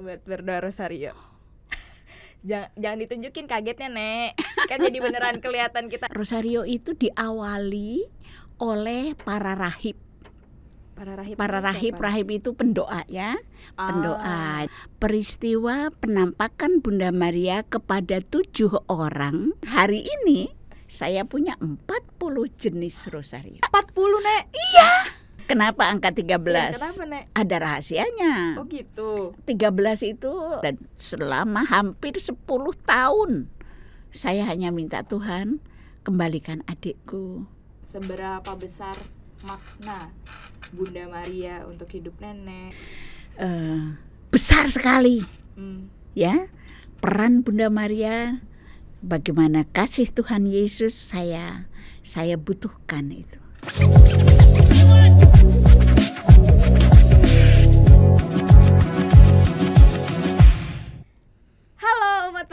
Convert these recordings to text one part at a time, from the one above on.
buat berdoa rosario jangan, jangan ditunjukin kagetnya nek kan jadi beneran kelihatan kita rosario itu diawali oleh para rahib para rahib para rahib apa? rahib itu pendoa ya ah. pendoa peristiwa penampakan bunda maria kepada tujuh orang hari ini saya punya 40 jenis rosario 40 nek iya Kenapa angka 13? Ya, kenapa, Nek? Ada rahasianya. Oh gitu. 13 itu dan selama hampir 10 tahun saya hanya minta Tuhan kembalikan adikku. Seberapa besar makna Bunda Maria untuk hidup nenek? Uh, besar sekali. Hmm. Ya. Peran Bunda Maria bagaimana kasih Tuhan Yesus saya saya butuhkan itu.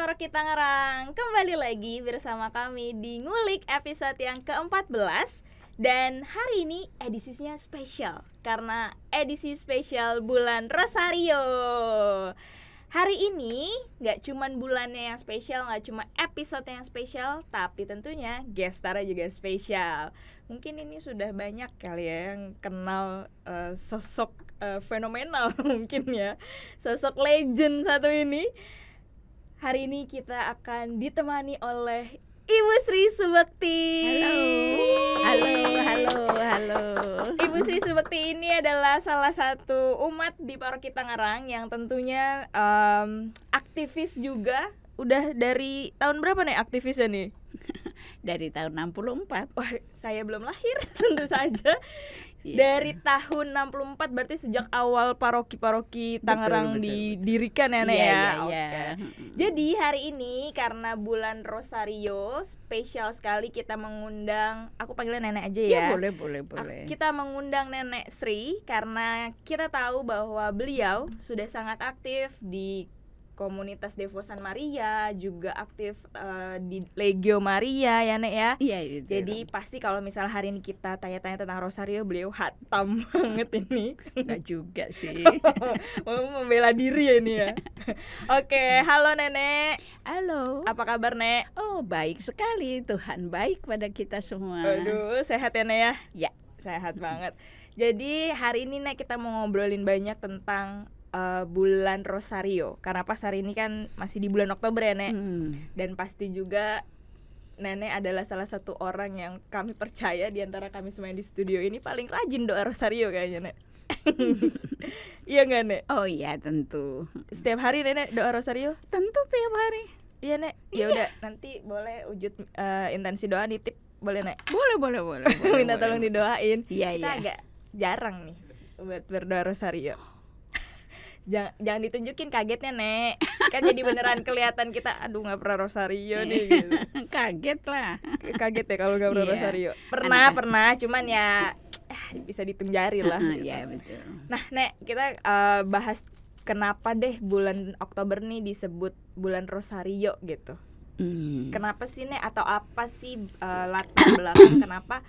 Ngorok Kita Ngerang Kembali lagi bersama kami di Ngulik episode yang ke-14 Dan hari ini edisinya spesial Karena edisi spesial bulan Rosario Hari ini gak cuman bulannya yang spesial, gak cuma episode yang spesial Tapi tentunya gestarnya juga spesial Mungkin ini sudah banyak kali ya yang kenal uh, sosok uh, fenomenal mungkin ya Sosok legend satu ini Hari ini kita akan ditemani oleh Ibu Sri Subakti. Halo. Halo, halo, halo. Ibu Sri Subakti ini adalah salah satu umat di Paroki Tangerang yang tentunya um, aktivis juga. Udah dari tahun berapa nih aktivisnya nih? dari tahun 64. Wah, saya belum lahir tentu saja. Iya. dari tahun 64 berarti sejak awal paroki-paroki Tangerang betul, betul, didirikan nenek ya Nek iya, ya. Iya, Jadi hari ini karena bulan Rosario spesial sekali kita mengundang aku panggilnya Nenek aja ya. Iya boleh boleh boleh. Kita mengundang Nenek Sri karena kita tahu bahwa beliau sudah sangat aktif di komunitas Devosan Maria juga aktif uh, di Legio Maria ya Nek ya. Iya, iya. iya. Jadi iya. pasti kalau misal hari ini kita tanya-tanya tentang Rosario beliau hatam banget ini. Enggak juga sih. Mau membela diri ya ini ya. Iya. Oke, halo Nenek. Halo. Apa kabar Nek? Oh, baik sekali. Tuhan baik pada kita semua. Aduh, sehat ya Nek ya? Ya, sehat banget. Jadi hari ini Nek kita mau ngobrolin banyak tentang uh, bulan Rosario karena pas hari ini kan masih di bulan Oktober ya Nek hmm. dan pasti juga Nenek adalah salah satu orang yang kami percaya di antara kami semua di studio ini paling rajin doa Rosario kayaknya Nek Iya gak Nek? Oh iya tentu Setiap hari Nenek doa Rosario? Tentu setiap hari Iya Nek, ya iya. udah iya. nanti boleh wujud uh, intensi doa nitip boleh Nek? Boleh boleh boleh, Minta boleh. tolong didoain Iya Kita iya agak jarang nih buat berdoa Rosario oh, jangan, jangan ditunjukin kagetnya nek kan jadi beneran kelihatan kita aduh nggak pernah rosario nih iya. gitu. kaget lah kaget ya kalau nggak pernah yeah. rosario pernah Anak. pernah cuman ya ah, bisa ditunjari lah gitu. yeah, betul nah nek kita uh, bahas kenapa deh bulan Oktober nih disebut bulan rosario gitu hmm. kenapa sih nek atau apa sih uh, latar belakang kenapa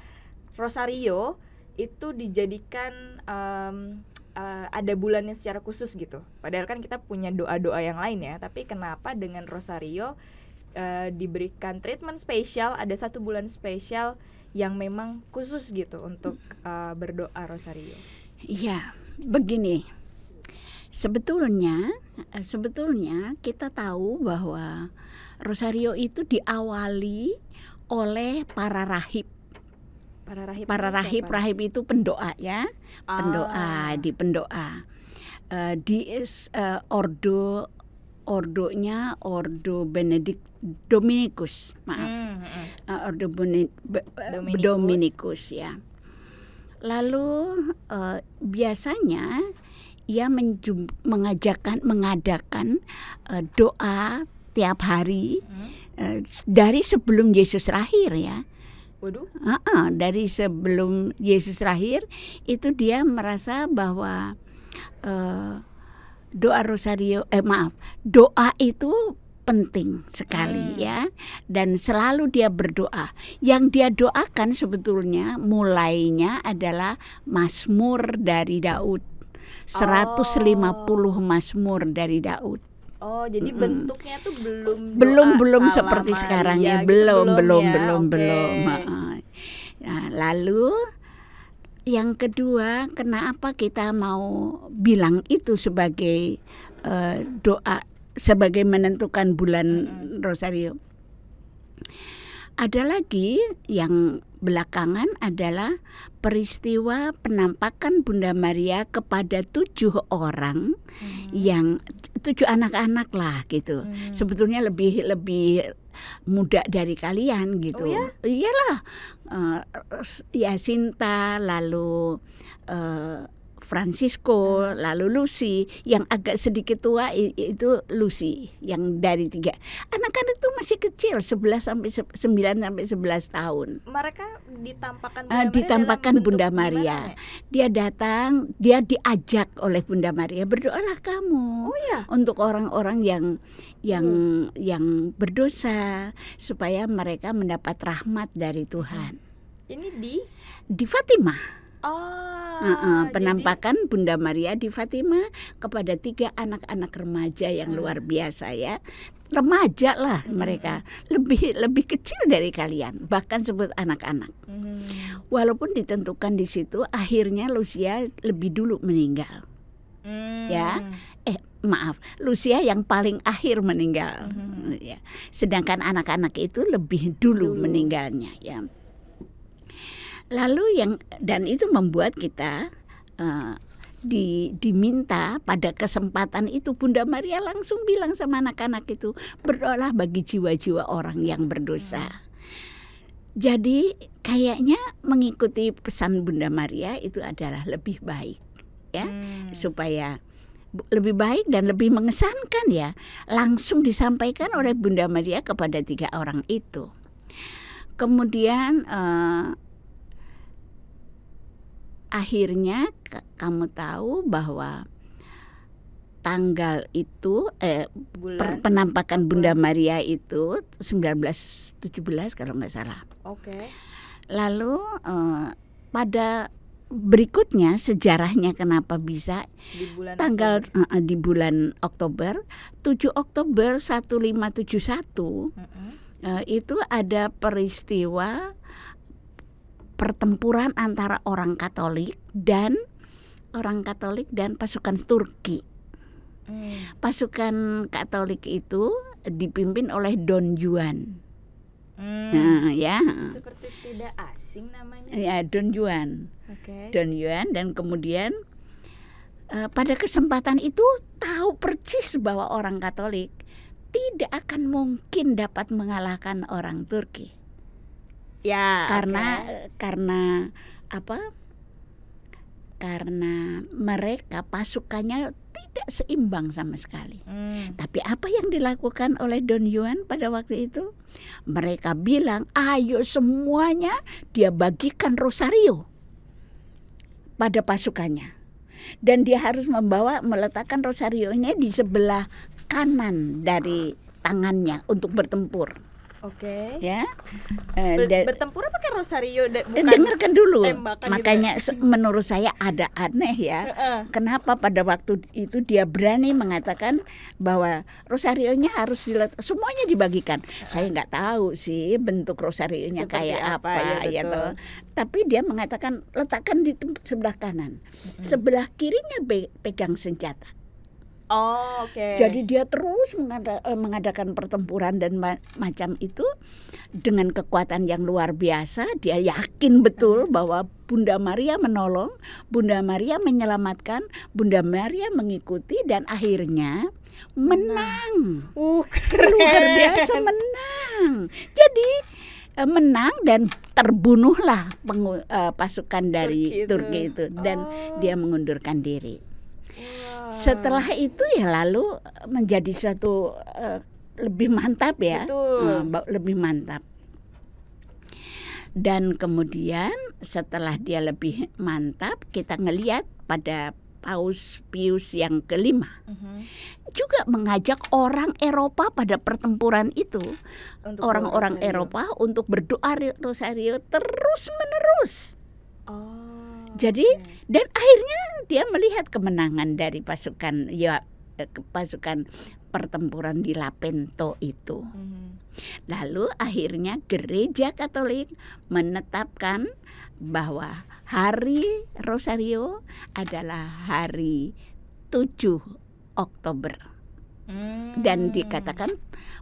rosario itu dijadikan um, uh, ada bulannya secara khusus gitu. Padahal kan kita punya doa-doa yang lain ya, tapi kenapa dengan rosario uh, diberikan treatment spesial, ada satu bulan spesial yang memang khusus gitu untuk uh, berdoa rosario. Iya, begini. Sebetulnya sebetulnya kita tahu bahwa rosario itu diawali oleh para rahib Para rahib. Para rahib, apa? rahib itu pendoa ya, ah. pendoa ah. di pendoa. Uh, di uh, ordo ordonya ordo Benedict Dominicus, maaf. Hmm, hmm. Uh, ordo Bene, Dominicus. Dominicus ya. Lalu uh, biasanya ia menjum, mengajakan mengadakan uh, doa tiap hari hmm. uh, dari sebelum Yesus lahir ya Waduh. Uh -uh, dari sebelum Yesus lahir itu dia merasa bahwa uh, doa rosario eh maaf, doa itu penting sekali hmm. ya dan selalu dia berdoa. Yang dia doakan sebetulnya mulainya adalah Mazmur dari Daud. 150 oh. Mazmur dari Daud. Oh, jadi mm bentuknya tuh belum belum belum seperti sekarang ya, gitu belum belum ya? belum. Okay. belum. Nah, lalu yang kedua, kenapa kita mau bilang itu sebagai uh, doa sebagai menentukan bulan hmm. rosario? Ada lagi yang belakangan adalah peristiwa penampakan Bunda Maria kepada tujuh orang hmm. yang tujuh anak-anak lah gitu. Hmm. Sebetulnya lebih lebih muda dari kalian gitu. Oh, ya? Iyalah. Uh, ya Sinta lalu uh, Francisco, hmm. lalu Lucy, yang agak sedikit tua itu Lucy yang dari tiga. Anak-anak itu masih kecil, 11 sampai 9 sampai 11 tahun. Mereka ditampakkan Bunda uh, ditampakkan Bunda Maria. Gimana, Dia datang, dia diajak oleh Bunda Maria, berdoalah kamu. Oh ya. Untuk orang-orang yang yang hmm. yang berdosa supaya mereka mendapat rahmat dari Tuhan. Ini di di Fatimah. Oh uh, penampakan jadi... Bunda Maria di Fatima kepada tiga anak-anak remaja yang hmm. luar biasa ya remaja lah hmm. mereka lebih lebih kecil dari kalian bahkan sebut anak-anak hmm. walaupun ditentukan di situ akhirnya Lucia lebih dulu meninggal hmm. ya eh maaf Lucia yang paling akhir meninggal hmm. ya sedangkan anak-anak itu lebih dulu, dulu meninggalnya ya Lalu yang dan itu membuat kita uh, di, diminta pada kesempatan itu Bunda Maria langsung bilang sama anak-anak itu berdoalah bagi jiwa-jiwa orang yang berdosa. Hmm. Jadi kayaknya mengikuti pesan Bunda Maria itu adalah lebih baik ya hmm. supaya lebih baik dan lebih mengesankan ya langsung disampaikan oleh Bunda Maria kepada tiga orang itu. Kemudian uh, akhirnya kamu tahu bahwa tanggal itu eh, Bulan. penampakan Bunda Maria itu 1917 kalau nggak salah. Oke. Okay. Lalu eh, pada berikutnya sejarahnya kenapa bisa di tanggal uh, di bulan Oktober 7 Oktober 1571 mm -hmm. uh, itu ada peristiwa pertempuran antara orang Katolik dan orang Katolik dan pasukan Turki. Hmm. Pasukan Katolik itu dipimpin oleh Don Juan. Hmm. Nah, ya. Seperti tidak asing namanya. Ya, Don Juan. Okay. Don Juan dan kemudian uh, pada kesempatan itu tahu persis bahwa orang Katolik tidak akan mungkin dapat mengalahkan orang Turki. Ya. Karena okay. karena apa? Karena mereka pasukannya tidak seimbang sama sekali. Hmm. Tapi apa yang dilakukan oleh Don Yuan pada waktu itu? Mereka bilang, "Ayo semuanya dia bagikan rosario pada pasukannya." Dan dia harus membawa meletakkan rosarionya di sebelah kanan dari tangannya untuk bertempur. Oke. Okay. Ya. Uh, Ber eh, bertempur pakai rosario eh, bukan dengarkan dulu. Gitu ya? Makanya gitu. menurut saya ada aneh ya. Uh. Kenapa pada waktu itu dia berani mengatakan bahwa rosarionya harus dilet semuanya dibagikan. Uh. Saya nggak tahu sih bentuk rosarionya Seperti kayak apa, apa ya, gitu. Tapi dia mengatakan letakkan di sebelah kanan. -huh. Sebelah kirinya pegang senjata Oh, oke. Okay. Jadi dia terus mengada, eh, mengadakan pertempuran dan ma macam itu dengan kekuatan yang luar biasa. Dia yakin betul hmm. bahwa Bunda Maria menolong, Bunda Maria menyelamatkan, Bunda Maria mengikuti dan akhirnya menang. Uh, luar biasa menang. Jadi eh, menang dan terbunuhlah pengu, uh, pasukan dari Turki itu, Turki itu dan oh. dia mengundurkan diri. Setelah itu ya lalu eh, menjadi suatu uh, lebih mantap ya, Betul. Hmm, lebih mantap. Dan kemudian setelah dia lebih mantap, kita ngelihat pada Paus Pius yang kelima uh mhm. -huh. juga mengajak orang Eropa pada pertempuran itu orang-orang Eropa untuk berdoa rosario terus menerus. Oh jadi hmm. dan akhirnya dia melihat kemenangan dari pasukan ya eh, pasukan pertempuran di Lapento itu. Hmm. Lalu akhirnya gereja Katolik menetapkan bahwa hari Rosario adalah hari 7 Oktober. Hmm. Dan dikatakan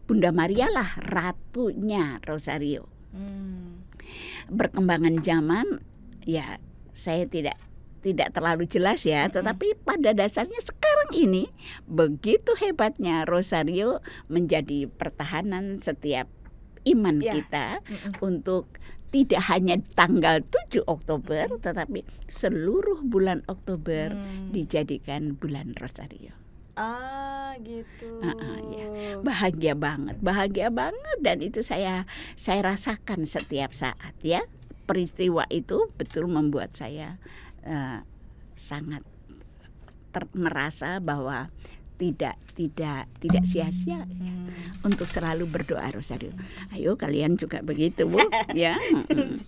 Bunda Maria lah ratunya Rosario. Perkembangan Berkembangan zaman ya saya tidak tidak terlalu jelas ya, tetapi pada dasarnya sekarang ini begitu hebatnya Rosario menjadi pertahanan setiap iman yeah. kita untuk tidak hanya tanggal 7 Oktober tetapi seluruh bulan Oktober mm. dijadikan bulan Rosario. Ah gitu. Uh -uh, ya. Bahagia banget, bahagia banget dan itu saya saya rasakan setiap saat ya peristiwa itu betul membuat saya uh, sangat ter merasa bahwa tidak tidak tidak sia-sia ya, hmm. untuk selalu berdoa rosario. Ayo kalian juga begitu, Bu, ya.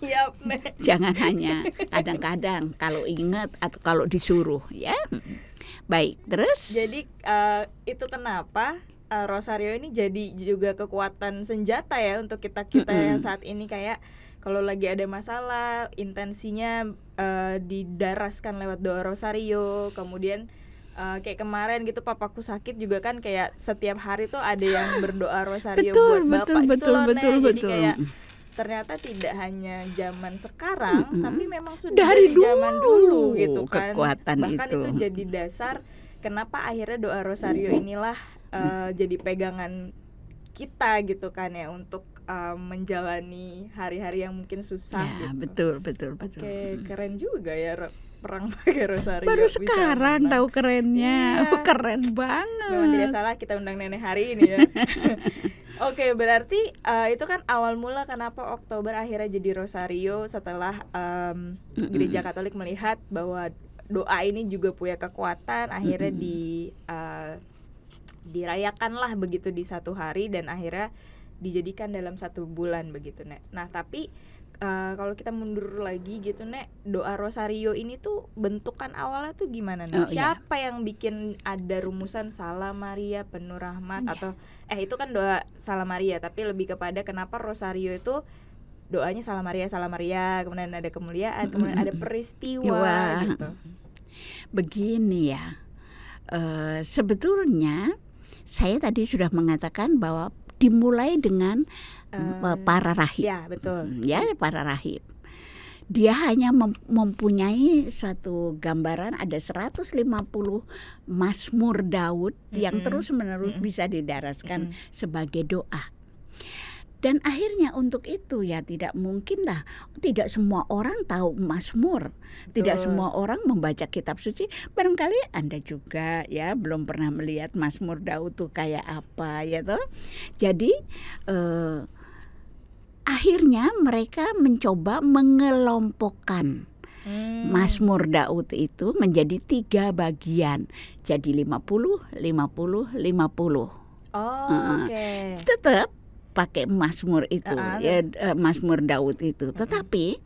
Siap, hmm. Jangan hanya kadang-kadang kalau ingat atau kalau disuruh, ya. Baik, terus Jadi uh, itu kenapa eh, rosario ini jadi juga kekuatan senjata ya untuk kita-kita mm yang saat ini kayak kalau lagi ada masalah intensinya uh, didaraskan lewat doa rosario kemudian uh, kayak kemarin gitu papaku sakit juga kan kayak setiap hari tuh ada yang berdoa rosario betul, buat bapak gitu betul, gitu loh betul, jadi betul. kayak ternyata tidak hanya zaman sekarang mm -hmm. tapi memang sudah dari, dari zaman dulu gitu kan Kekuatan bahkan itu. itu jadi dasar kenapa akhirnya doa rosario inilah uh, jadi pegangan kita gitu kan ya untuk um, menjalani hari-hari yang mungkin susah ya, gitu. betul betul betul oke keren juga ya perang pakai rosario baru sekarang tahu kerennya Ya. keren banget memang tidak salah kita undang nenek hari ini ya Oke, okay, berarti uh, itu kan awal mula kenapa Oktober akhirnya jadi Rosario setelah um, Gereja Katolik melihat bahwa doa ini juga punya kekuatan, akhirnya di uh, dirayakanlah begitu di satu hari dan akhirnya dijadikan dalam satu bulan begitu nek nah tapi uh, kalau kita mundur lagi gitu nek doa rosario ini tuh bentukan awalnya tuh gimana nek oh, iya. siapa yang bikin ada rumusan salam Maria penuh rahmat iya. atau eh itu kan doa salam Maria tapi lebih kepada kenapa rosario itu doanya salam Maria salam Maria kemudian ada kemuliaan kemudian ada peristiwa gitu begini ya uh, sebetulnya saya tadi sudah mengatakan bahwa dimulai dengan uh, para rahib. Ya, betul. Ya, para rahib. Dia hanya mempunyai suatu gambaran ada 150 Mazmur Daud mm -hmm. yang terus-menerus mm -hmm. bisa didaraskan mm -hmm. sebagai doa. Dan akhirnya untuk itu ya tidak mungkin mungkinlah tidak semua orang tahu Mazmur. Tidak semua orang membaca kitab suci. Barangkali Anda juga ya belum pernah melihat Mazmur Daud tuh kayak apa ya toh. Jadi eh, akhirnya mereka mencoba mengelompokkan Hmm. Mur Daud itu menjadi tiga bagian. Jadi 50, 50, 50. Oh, uh, okay. Tetap pakai Mazmur itu uh, ya eh, Mazmur Daud itu. Tetapi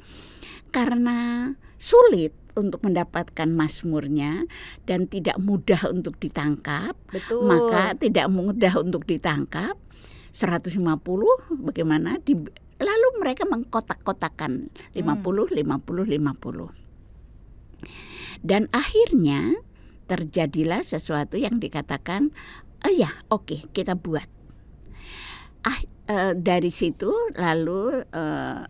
karena sulit untuk mendapatkan masmurnya dan tidak mudah untuk ditangkap, Betul. maka tidak mudah untuk ditangkap. 150 bagaimana di lalu mereka mengkotak-kotakan 50 hmm. 50 50. Dan akhirnya terjadilah sesuatu yang dikatakan, "Oh ya, oke, okay, kita buat." Ah, Eh, dari situ lalu uh,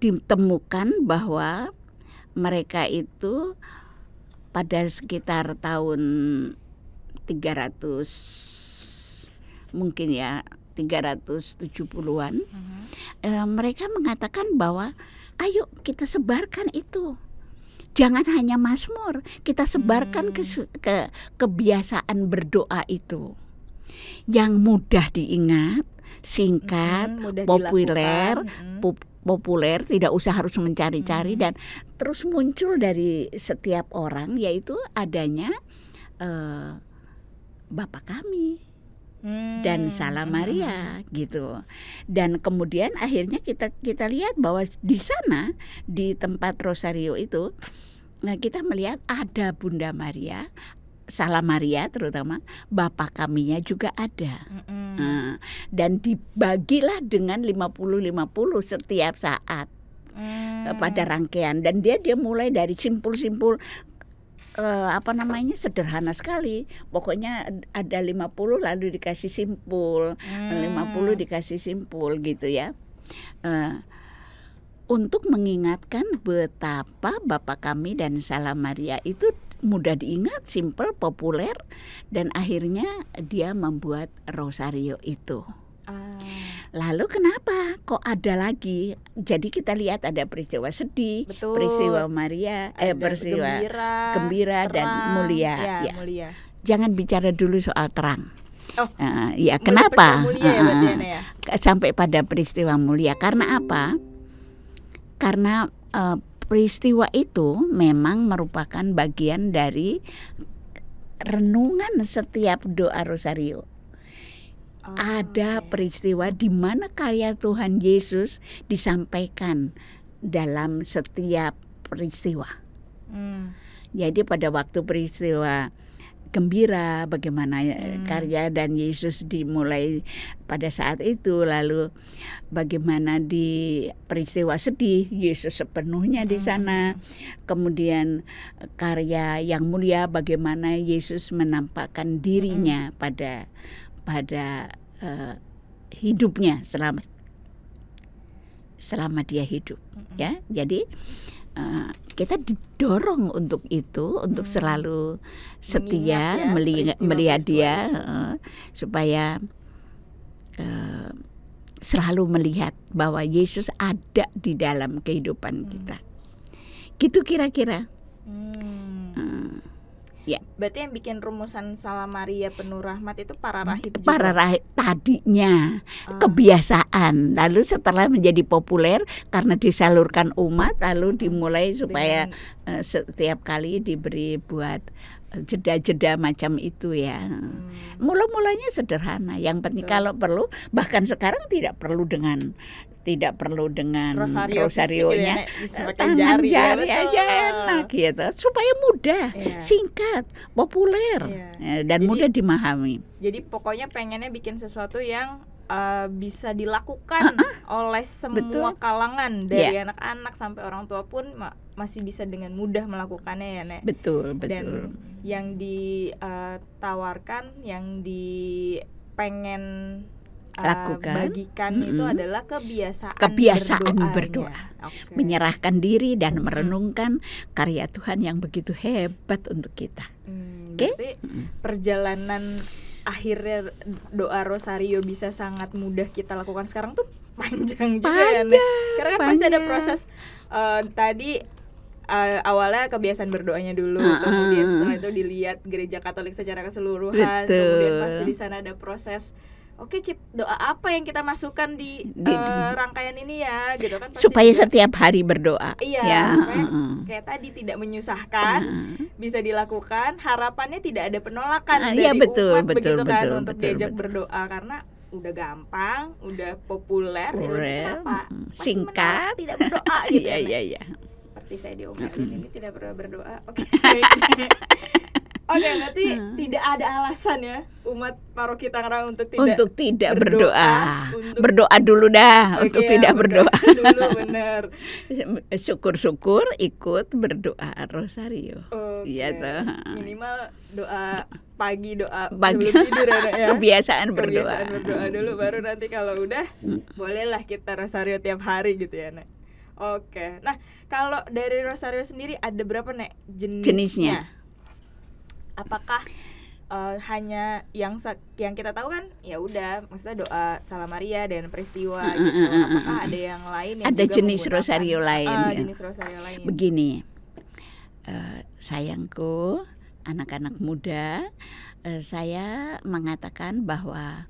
ditemukan bahwa mereka itu pada sekitar tahun 300 mungkin ya 370-an uh -huh. uh, mereka mengatakan bahwa ayo kita sebarkan itu jangan hanya Mazmur kita sebarkan hmm. ke, ke kebiasaan berdoa itu yang mudah diingat, singkat, -hmm, mudah populer, -hmm. populer, tidak usah harus mencari-cari -hmm. dan terus muncul dari setiap orang yaitu adanya uh, Bapak kami dan hmm, Salam Maria hmm. gitu. Dan kemudian akhirnya kita kita lihat bahwa di sana di tempat Rosario itu nah, kita melihat ada Bunda Maria, Salam Maria terutama Bapak kaminya juga ada mm -hmm. Uh, dan dibagilah dengan 50-50 setiap saat mm. pada rangkaian dan dia dia mulai dari simpul-simpul uh, apa namanya sederhana sekali. Pokoknya ada 50 lalu dikasih simpul, hmm. 50 dikasih simpul gitu ya. uh, untuk mengingatkan betapa Bapak kami dan Salam Maria itu mudah diingat, simple, populer, dan akhirnya dia membuat rosario itu. Ah. Lalu kenapa kok ada lagi? Jadi kita lihat ada peristiwa sedih, Betul. peristiwa Maria, eh peristiwa gembira, gembira terang. dan mulia. Ya, ya. mulia. Jangan bicara dulu soal terang. Oh, uh, ya kenapa? Mulia uh, ya, ya. Eh, eh, sampai pada peristiwa mulia karena apa? Karena uh, peristiwa itu memang merupakan bagian dari renungan setiap doa rosario. Oh, Ada okay. peristiwa di mana karya Tuhan Yesus disampaikan dalam setiap peristiwa. Hmm. Jadi pada waktu peristiwa gembira bagaimana eh, hmm. karya dan Yesus dimulai pada saat itu lalu bagaimana di peristiwa sedih Yesus sepenuhnya di hmm. sana hmm. kemudian eh, karya yang mulia bagaimana Yesus menampakkan dirinya hmm. pada pada uh, hidupnya selama selama dia hidup hmm. ya jadi Eh, kita didorong untuk itu untuk hmm. selalu setia ya melihat, ya, melihat, melihat dia uh, supaya uh, selalu melihat bahwa Yesus ada di dalam kehidupan hmm. kita gitu kira-kira hmm. Ya. Berarti yang bikin rumusan Salam Maria penuh rahmat itu para hmm, rahib juga. Para rahib tadinya uh. kebiasaan. Lalu setelah menjadi populer karena disalurkan umat lalu dimulai supaya uh, setiap kali diberi buat eh, jeda-jeda macam itu ya. Hmm. Mula-mulanya sederhana. Yang penting Betul. kalau perlu bahkan sekarang tidak perlu dengan tidak perlu dengan rosario, rosarionya ya, eh, tangan jari, ya, aja enak gitu supaya mudah iya. singkat populer iya. Ya, dan jadi, mudah dimahami jadi pokoknya pengennya bikin sesuatu yang uh, bisa dilakukan uh -uh. oleh semua Betul. kalangan iya. dari anak-anak yeah. sampai orang tua pun masih bisa dengan mudah melakukannya ya Nek. Betul, betul. Dan yang ditawarkan, eh, yang di pengen lakukan bagikan -hmm. itu adalah kebiasaan kebiasaan berdoa, berdoa. Iya, okay. menyerahkan diri dan hmm. merenungkan karya Tuhan yang begitu hebat untuk kita. Hmm, Oke, okay? hmm. perjalanan akhirnya doa rosario bisa sangat mudah kita lakukan sekarang tuh panjang, juga ya, panjang, ya, karena kan pasti ada proses uh, tadi uh, awalnya kebiasaan berdoanya dulu, uh, kemudian setelah itu dilihat gereja Katolik secara keseluruhan, betul. kemudian pasti di sana ada proses oke okay, doa apa yang kita masukkan di, di uh, rangkaian ini ya gitu kan supaya juga, setiap hari berdoa iya ya. supaya, kayak tadi tidak menyusahkan uh, bisa dilakukan harapannya tidak ada penolakan uh, dari iya, betul, umat betul, begitu betul, kan betul, untuk betul, diajak betul. berdoa karena udah gampang udah populer ya, apa? singkat menang, tidak berdoa gitu iya, kan ya. iya, iya. seperti saya diomongin mm ini tidak berdoa oke okay. Oke, okay, berarti hmm. tidak ada alasan ya umat paroki Tangerang untuk tidak untuk tidak berdoa. Berdoa, untuk... berdoa dulu dah okay, untuk ya, tidak berdoa. Dulu benar. Syukur-syukur ikut berdoa rosario. Okay. Iya tuh. Minimal doa pagi doa pagi. sebelum tidur ya. ya. Kebiasaan berdoa. berdoa dulu baru nanti kalau udah hmm. bolehlah kita rosario tiap hari gitu ya, Nek. Oke. Okay. Nah, kalau dari rosario sendiri ada berapa, Nek, jenisnya? Jenisnya apakah uh, hanya yang yang kita tahu kan ya udah maksudnya doa salam Maria dan peristiwa mm, gitu apakah ada yang lain yang ada jenis rosario lain uh, jenis rosario lain begini uh, sayangku anak-anak muda uh, saya mengatakan bahwa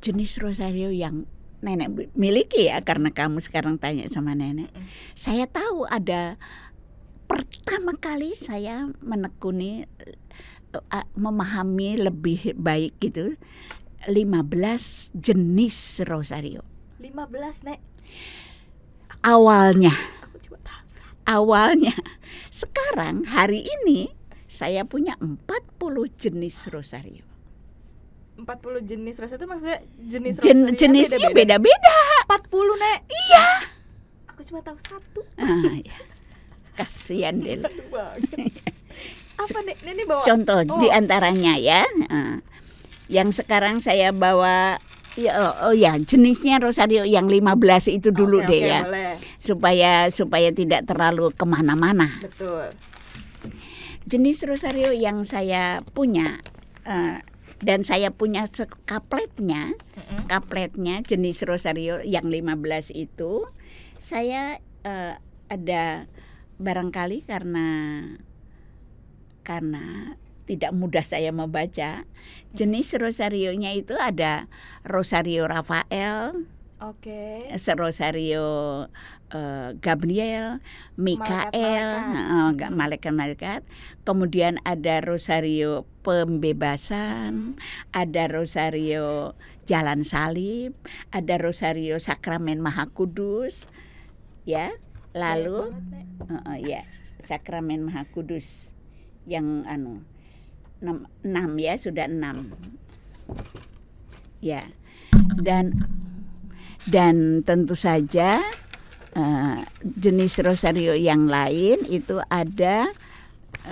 jenis rosario yang nenek miliki ya karena kamu sekarang tanya sama nenek saya tahu ada pertama kali saya menekuni eh, eh, memahami lebih baik gitu 15 jenis rosario. 15, Nek. Awalnya. Awalnya. Sekarang hari ini saya punya 40 jenis rosario. 40 jenis rosario itu maksudnya jenis Jen rosario jenisnya beda-beda. 40, Nek. Iya. Aku cuma tahu satu. Ah, iya kasihan deh apa nih Ini bawa contoh oh. diantaranya ya yang sekarang saya bawa ya oh, oh ya jenisnya rosario yang 15 itu dulu okay, deh okay, ya boleh. supaya supaya tidak terlalu kemana-mana betul jenis rosario yang saya punya uh, dan saya punya kapletnya mm -hmm. kapletnya jenis rosario yang 15 itu saya uh, ada barangkali karena karena tidak mudah saya membaca. Jenis rosarionya itu ada rosario Rafael, Oke. Okay. Rosario uh, Gabriel, Mikael, malaikat-malaikat. Uh, malaikat-malaikat. Kemudian ada Rosario Pembebasan, hmm. ada Rosario Jalan Salib, ada Rosario Sakramen Maha Kudus. Ya lalu uh, uh, ya sakramen maha kudus yang anu enam, enam ya sudah enam ya dan dan tentu saja uh, jenis rosario yang lain itu ada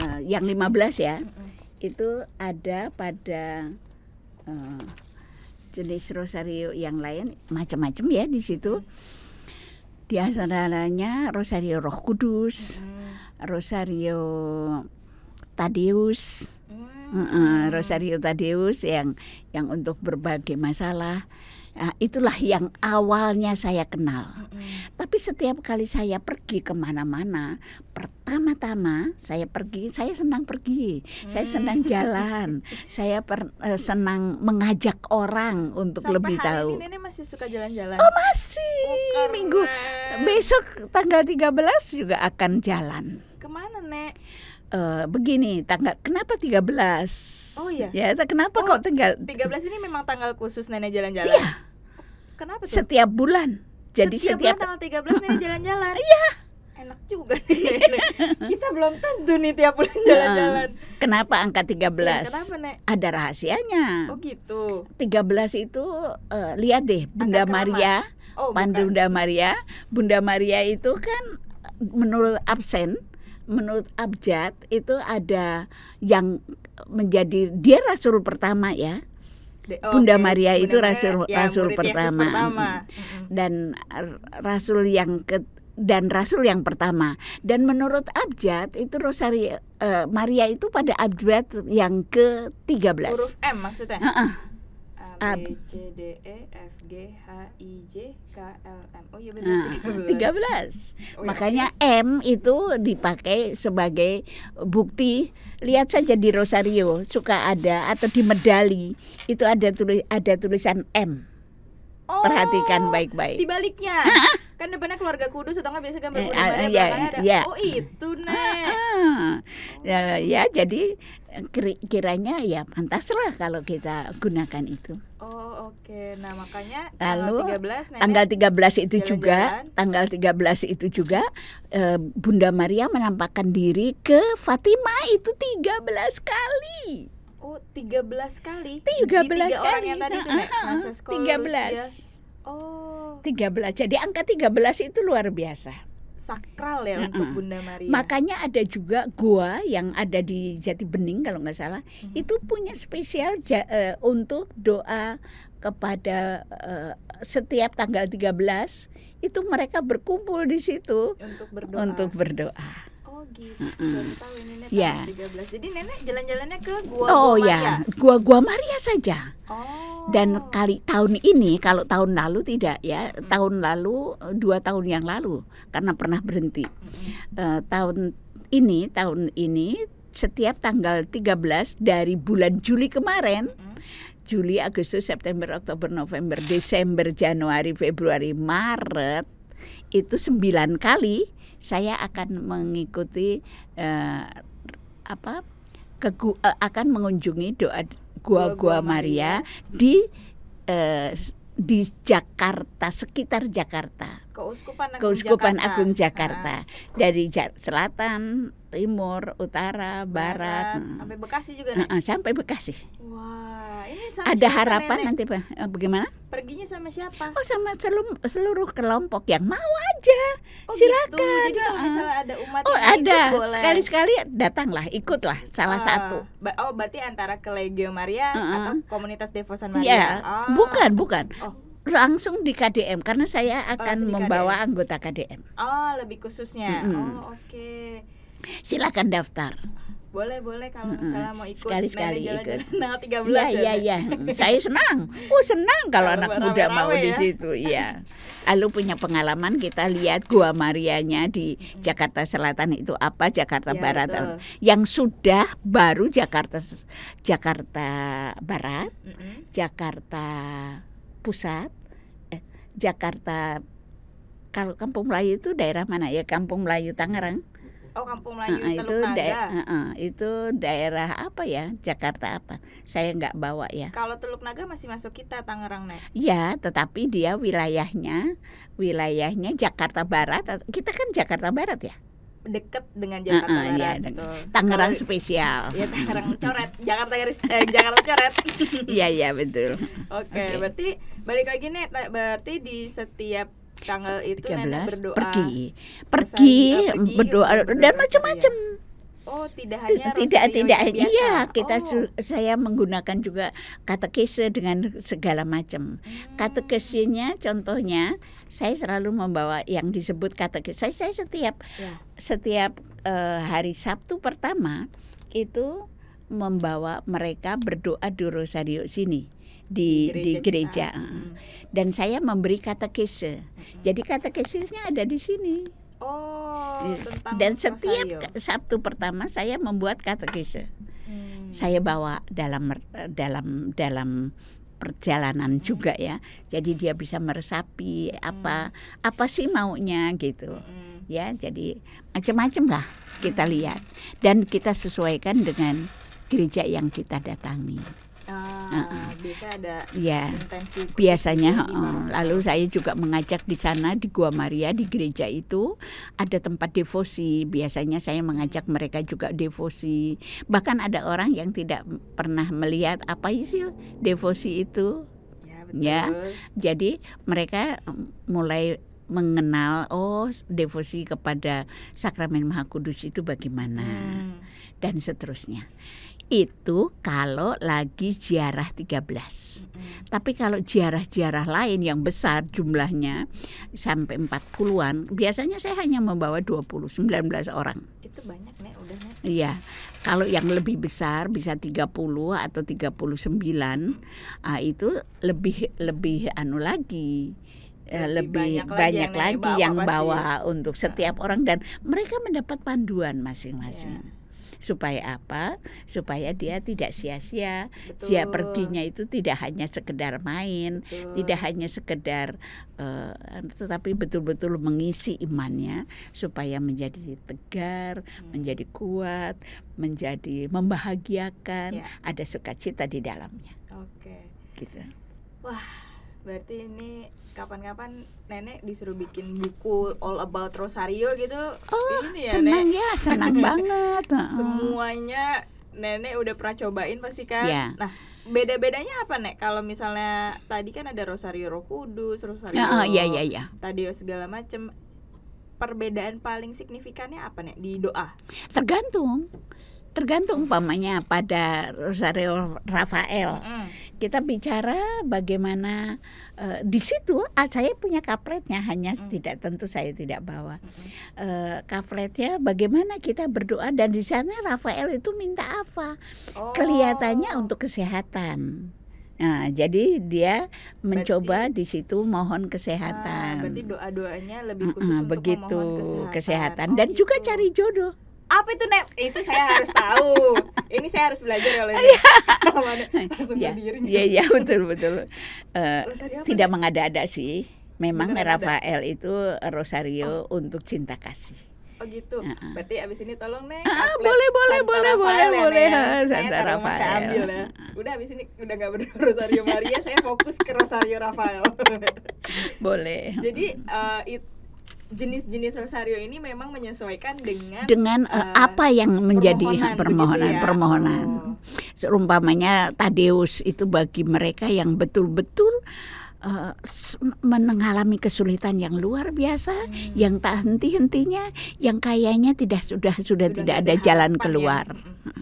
uh, yang 15 ya itu ada pada uh, jenis rosario yang lain macam-macam ya di situ di antaranya Rosario Roh Kudus, hmm. Rosario Tadeus, hmm. Rosario Tadeus yang yang untuk berbagai masalah Nah, itulah yang awalnya saya kenal. Mm-hmm. Tapi setiap kali saya pergi kemana-mana, pertama-tama saya pergi, saya senang pergi, mm-hmm. saya mm. senang jalan, saya per, uh, senang mengajak orang untuk Sampai lebih hari tahu. Ini masih suka jalan-jalan. Oh masih. Oh, Minggu besok tanggal 13 juga akan jalan. Kemana nek? Eh, begini tanggal kenapa 13 oh iya ya kenapa oh, kok tanggal 13 ini memang tanggal khusus nenek jalan-jalan iya kenapa tuh? setiap bulan jadi setiap, setiap... bulan tanggal 13 nenek jalan-jalan iya enak juga nih kita belum tentu nih tiap bulan jalan-jalan kenapa angka 13 ya, kenapa, Nek? ada rahasianya oh gitu 13 itu uh, lihat deh Bunda Maria oh, bunda Maria Bunda Maria itu kan menurut absen menurut abjad itu ada yang menjadi dia rasul pertama ya. Oh, Bunda okay. Maria itu rasul Maria, rasul pertama. pertama. Dan rasul yang ke dan rasul yang pertama. Dan menurut abjad itu Rosari uh, eh, Maria itu pada abjad yang ke-13. Huruf M maksudnya. Uh -uh A B C D E F G H I J K L M oh iya benar tiga belas oh, iya. makanya M itu dipakai sebagai bukti lihat saja di rosario suka ada atau di medali itu ada tulis ada tulisan M Oh, perhatikan baik-baik. Di baliknya. kan depannya keluarga kudus atau nggak biasa gambar eh, uh, ya, ada. Ya. Oh itu nih. Uh, uh. Ya, ya jadi eh, kiranya ya pantaslah kalau kita gunakan itu. Oh oke. Okay. Nah makanya eh, lalu tanggal 13, nenek, tanggal 13 itu jalan juga -jalan. tanggal 13 itu juga uh, Bunda Maria menampakkan diri ke Fatima itu 13 kali aku 13 kali 13 di kali. orang yang tadi itu uh, uh, 13 oh 13 jadi angka 13 itu luar biasa sakral ya uh -uh. untuk Bunda Maria. Makanya ada juga gua yang ada di Jati Bening kalau nggak salah, uh mhm. -huh. itu punya spesial ja, uh, untuk doa kepada uh, setiap tanggal 13 itu mereka berkumpul di situ untuk berdoa. Untuk berdoa. Oh gitu. Mm -mm. tahu yeah. Ya, ya. Jadi nenek jalan-jalannya ke gua, -gua Oh ya, gua-gua Maria saja. Oh. Dan kali tahun ini kalau tahun lalu tidak ya, mm. tahun lalu dua tahun yang lalu karena pernah berhenti. Mm. Uh, tahun ini tahun ini setiap tanggal 13 dari bulan Juli kemarin mm. Juli, Agustus, September, Oktober, November, Desember, Januari, Februari, Maret itu sembilan kali saya akan mengikuti uh, apa ke uh, eh, akan mengunjungi doa gua-gua Maria di uh, di Jakarta sekitar Jakarta Keuskupan Agung Keuskupan Jakarta, Agung Jakarta. Ah. dari ja selatan, timur, utara, barat, barat sampai Bekasi juga nih. sampai Bekasi. Wah, ini ada harapan nenek? nanti Pak. Eh, bagaimana? Perginya sama siapa? Oh, sama seluruh, seluruh kelompok yang mau aja. Oh, gitu. Silakan. Gitu. Jadi kalau ada umat Oh, ada. Sekali-sekali datanglah, ikutlah salah ah, satu. oh, berarti antara ke Maria uh -uh. atau komunitas Devosan iya. Maria. Iya. Oh. Bukan, bukan. Oh langsung di KDM karena saya oh, akan membawa KDM. anggota KDM. Oh, lebih khususnya. Mm -hmm. Oh, oke. Okay. Silakan daftar. Boleh, boleh kalau mm -hmm. misalnya mau ikut sekali-sekali ikut. Tanggal 13 iya, ya. Iya, iya. saya senang. Oh, senang kalau anak muda mau ya? di situ, iya. Lalu punya pengalaman kita lihat Gua Marianya di Jakarta Selatan itu apa, Jakarta ya, Barat betul. yang sudah baru Jakarta Jakarta Barat, mm -hmm. Jakarta pusat eh, Jakarta kalau Kampung Melayu itu daerah mana ya Kampung Melayu Tangerang Oh Kampung Melayu uh, Teluk itu Naga. uh, itu daerah apa ya? Jakarta apa? Saya nggak bawa ya. Kalau Teluk Naga masih masuk kita Tangerang Nek. Ya, tetapi dia wilayahnya wilayahnya Jakarta Barat. Kita kan Jakarta Barat ya deket dengan Jakarta uh, uh, Barat. Iya, gitu. Tangerang Kalo, spesial. Iya, Tangerang coret. Jakarta garis eh, Jakarta coret. iya, iya betul. Oke, okay, okay. berarti balik lagi nih berarti di setiap tanggal itu 13, nenek berdoa pergi pergi, eh, pergi berdoa, berdoa dan macam-macam Oh, tidak hanya tidak tidak hanya iya kita oh. saya menggunakan juga katekese dengan segala macam. Hmm. Katekesinya contohnya saya selalu membawa yang disebut katekese. Saya, saya setiap ya. setiap uh, hari Sabtu pertama itu membawa mereka berdoa di Rosario sini di di gereja, di gereja. Eh. Hmm. dan saya memberi katekese. Hmm. Jadi katekesenya ada di sini. Oh, dan setiap Rosario. Sabtu pertama saya membuat katekese. Hmm. Saya bawa dalam eh, dalam dalam perjalanan hmm. juga ya. Jadi dia bisa meresapi hmm. apa apa sih maunya gitu. Hmm. Ya, jadi macam-macam lah kita hmm. lihat dan kita sesuaikan dengan gereja yang kita datangi. Ah, uh Biasa ada ya, biasanya. Uh, lalu saya juga mengajak di sana di Gua Maria di gereja itu ada tempat devosi. Biasanya saya mengajak hmm. mereka juga devosi. Bahkan ada orang yang tidak pernah melihat apa isi devosi itu. Ya, ya. Jadi mereka mulai mengenal oh devosi kepada sakramen Maha Kudus itu bagaimana hmm. dan seterusnya itu kalau lagi ziarah 13. Mm -hmm. Tapi kalau ziarah-ziarah lain yang besar jumlahnya sampai 40-an, biasanya saya hanya membawa 20, 19 orang. Itu banyak nih udah Iya. Kalau yang lebih besar bisa 30 atau 39, hmm. sembilan, mm. ah, itu lebih lebih anu lagi eh, lebih, lebih banyak, banyak lagi yang, lagi yang bawa, yang bawa untuk ah. setiap orang dan mereka mendapat panduan masing-masing. Yeah supaya apa supaya dia tidak sia-sia dia perginya itu tidak hanya sekedar main Betul. tidak hanya sekedar uh, tetapi betul-betul mengisi imannya supaya menjadi tegar hmm. menjadi kuat menjadi membahagiakan ya. ada sukacita di dalamnya oke okay. gitu wah Berarti ini kapan-kapan nenek disuruh bikin buku all about Rosario gitu. Oh, ini ya, senang Nek. ya, senang banget. Semuanya nenek udah pernah cobain pasti kan. Yeah. Nah, beda-bedanya apa nek kalau misalnya tadi kan ada Rosario Roh Kudus, Rosario. Oh, iya iya iya. Tadi segala macem perbedaan paling signifikannya apa nek di doa? Tergantung tergantung umpamanya pada Rosario Rafael. Mm. Kita bicara bagaimana uh, di situ ah, saya punya kapletnya hanya mm. tidak tentu saya tidak bawa. Mm. Uh, kapletnya bagaimana kita berdoa dan di sana Rafael itu minta apa? Oh. Kelihatannya untuk kesehatan. Nah, jadi dia mencoba di situ mohon kesehatan. Ah, berarti doa-doanya lebih khusus uh -uh, untuk begitu kesehatan, kesehatan. Oh, dan gitu. juga cari jodoh apa itu nek Itu saya harus tahu. ini saya harus belajar kalau oh, ini. ya, iya, ya betul betul. Uh, tidak mengada-ada sih. Memang Bener Rafael ada. itu Rosario oh. untuk cinta kasih. Oh gitu. Uh -uh. Berarti abis ini tolong nek Ah, boleh boleh Santa boleh Rafael boleh ya, boleh. Ya. Santa saya Rafael. Saya ambil ya. Udah abis ini udah nggak berdua Rosario Maria, saya fokus ke Rosario Rafael. boleh. Jadi uh, eh, itu jenis-jenis rosario ini memang menyesuaikan dengan dengan uh, apa yang menjadi permohonan permohonan, ya? Oh. seumpamanya Tadeus itu bagi mereka yang betul-betul menengalami eh, mengalami kesulitan yang luar biasa, hmm. yang tak henti-hentinya, yang kayaknya tidak sudah sudah, sudah tidak ada jalan ya. keluar. Ya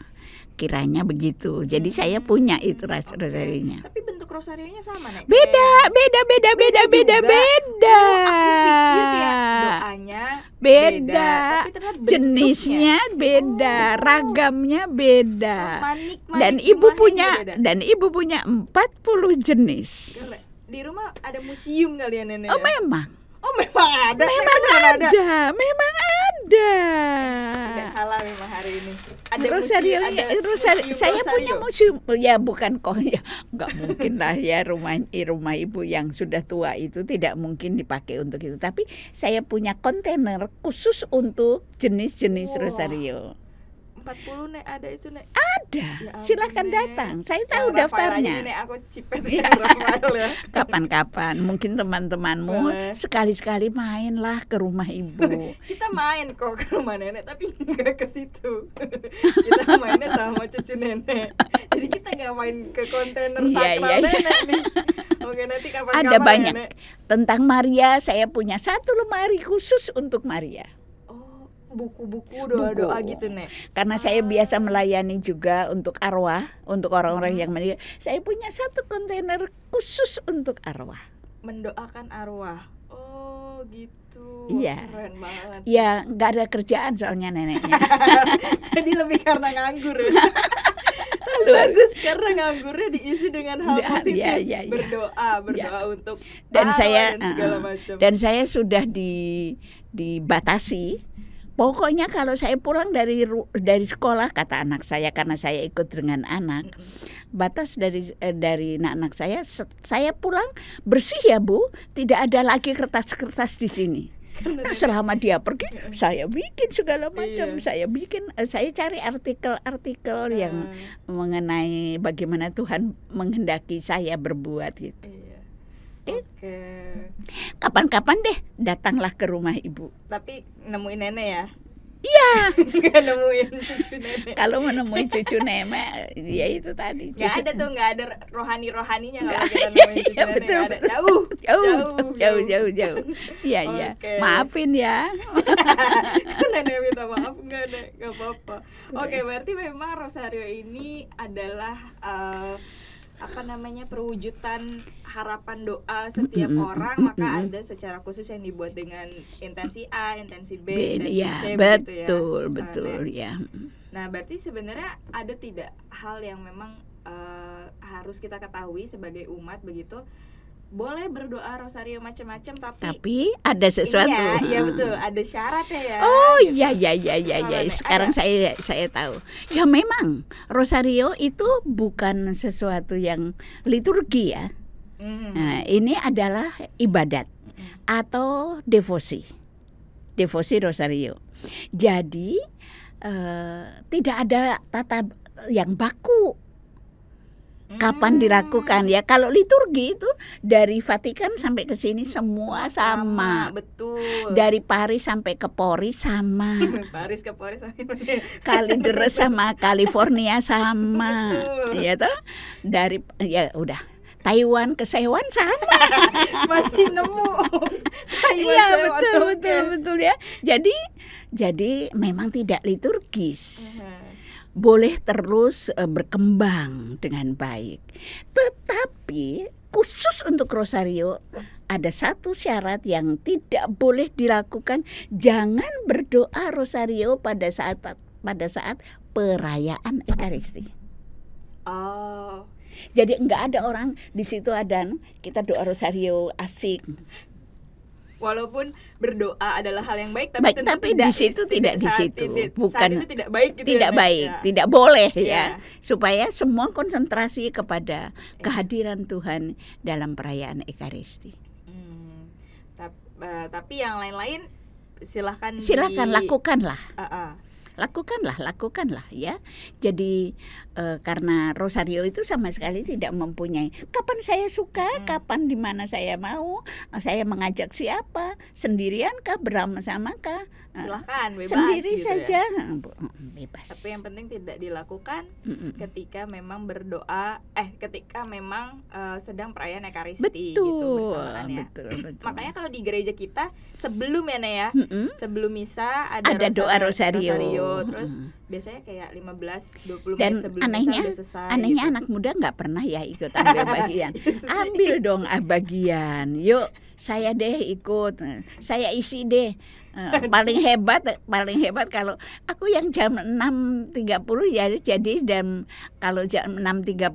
kiranya begitu. Jadi hmm. saya punya itu ras okay. rosarinya. Tapi bentuk rosarionya sama, Nek. Beda, beda, beda, beda, beda, beda. beda. Oh, aku pikir ya doanya beda, beda. jenisnya oh, beda, oh. ragamnya beda. Manik, manik, dan ibu punya beda. dan ibu punya 40 jenis. Di rumah ada museum kalian ya, Nenek. Oh, ya? memang. Oh memang ada. Memang, ada. ada. Memang ada. Tidak salah memang hari ini. Ada Rosario, museum, ada saya Rosario. punya museum oh, ya bukan kok ya Gak mungkin lah ya rumah rumah ibu yang sudah tua itu tidak mungkin dipakai untuk itu tapi saya punya kontainer khusus untuk jenis-jenis wow. Rosario. 40 nek ada itu nek. Ah, ada. Ya, Silahkan datang. Saya tahu daftarnya. Kapan-kapan. Iya. ya. Kapan-kapan mungkin teman-temanmu sekali-sekali mainlah ke rumah ibu. Kita main kok ke rumah nenek tapi enggak ke situ. kita mainnya sama cucu nenek. Jadi kita nggak main ke kontainer iya, sakral ya, nenek nih. nanti kapan-kapan Ada ya, banyak. Nenek. Tentang Maria, saya punya satu lemari khusus untuk Maria buku-buku doa-doa gitu nek karena saya ah. biasa melayani juga untuk arwah untuk orang-orang hmm. yang meninggal saya punya satu kontainer khusus untuk arwah mendoakan arwah oh gitu Iya. ya nggak ada kerjaan soalnya neneknya. Jadi lebih karena nganggur ya. Tapi bagus karena nganggurnya diisi dengan hal positif. Ya, ya, ya. Berdoa, iya. berdoa ya. untuk dan saya dan Dan saya sudah di dibatasi Pokoknya kalau saya pulang dari dari sekolah kata anak saya karena saya ikut dengan anak batas dari eh, dari anak-anak saya saya pulang bersih ya Bu tidak ada lagi kertas-kertas di sini. Nah selama dia pergi saya bikin segala macam iya. saya bikin eh, saya cari artikel-artikel yang ah. mengenai bagaimana Tuhan menghendaki saya berbuat gitu. Iya. Oke. Kapan-kapan deh datanglah ke rumah ibu. Tapi nemuin nenek ya. Iya. nemuin cucu nenek. Kalau menemui cucu nenek, ya itu tadi. Cucu gak ada tuh, gak ada rohani rohaninya kalau kita iya, nemuin cucu ya, nenek. Betul, Jauh, jauh, jauh, jauh, jauh. Iya, iya. Okay. Maafin ya. nenek minta maaf nggak, nek? Gak apa-apa. Oke, okay, berarti memang Rosario ini adalah uh, apa namanya perwujudan harapan doa setiap mm -hmm. orang maka mm -hmm. ada secara khusus yang dibuat dengan intensi A, intensi B, B intensi ya, C betul, ya. Betul, ya. Nah, berarti sebenarnya ada tidak hal yang memang uh, harus kita ketahui sebagai umat begitu boleh berdoa rosario macam-macam tapi tapi ada sesuatu iya ya betul ada syaratnya ya oh iya gitu. iya iya iya ya. sekarang ada. saya saya tahu ya memang rosario itu bukan sesuatu yang liturgi ya hmm. nah, ini adalah ibadat atau devosi devosi rosario jadi eh, tidak ada tata yang baku kapan hmm. dilakukan ya kalau liturgi itu dari Vatikan sampai ke sini semua, sama. sama betul dari Paris sampai ke Pori sama Paris ke Pori sama Kalideres sama California sama betul. ya toh dari ya udah Taiwan ke Taiwan sama masih nemu iya betul betul betul ya jadi jadi memang tidak liturgis uh -huh boleh terus e, berkembang dengan baik. Tetapi khusus untuk Rosario ada satu syarat yang tidak boleh dilakukan. Jangan berdoa Rosario pada saat pada saat perayaan Ekaristi. Oh. Jadi enggak ada orang di situ ada kita doa Rosario asik. Walaupun berdoa adalah hal yang baik tapi baik, tentu tapi tidak, di situ tidak, di situ bukan saat itu tidak baik gitu ya, tidak ya, baik ya. tidak boleh ya. ya supaya semua konsentrasi kepada ya. kehadiran Tuhan dalam perayaan Ekaristi hmm, tapi, uh, eh, tapi yang lain-lain silahkan silahkan di... lakukanlah uh -uh lakukanlah lakukanlah ya jadi uh, karena Rosario itu sama sekali tidak mempunyai kapan saya suka, hmm. kapan di mana saya mau, eh, saya mengajak siapa, sendirian kah, sama kah? Eh, Silahkan bebas sendiri gitu ya. saja ya. bebas. Tapi yang penting tidak dilakukan Mm-mm. ketika memang berdoa eh ketika memang uh, sedang perayaan Ekaristi betul, gitu Betul, betul. Makanya kalau di gereja kita sebelum ya Naya, sebelum misa ada, ada rosario, doa rosario. rosario terus mm. biasanya kayak 15 20 Dan menit sebelum anehnya anehnya gitu. anak muda nggak pernah ya ikut ambil bagian ambil dong ah, bagian yuk saya deh ikut saya isi deh Eh, paling hebat paling hebat kalau aku yang jam 6.30 ya jadi dan kalau jam 6.30 tiga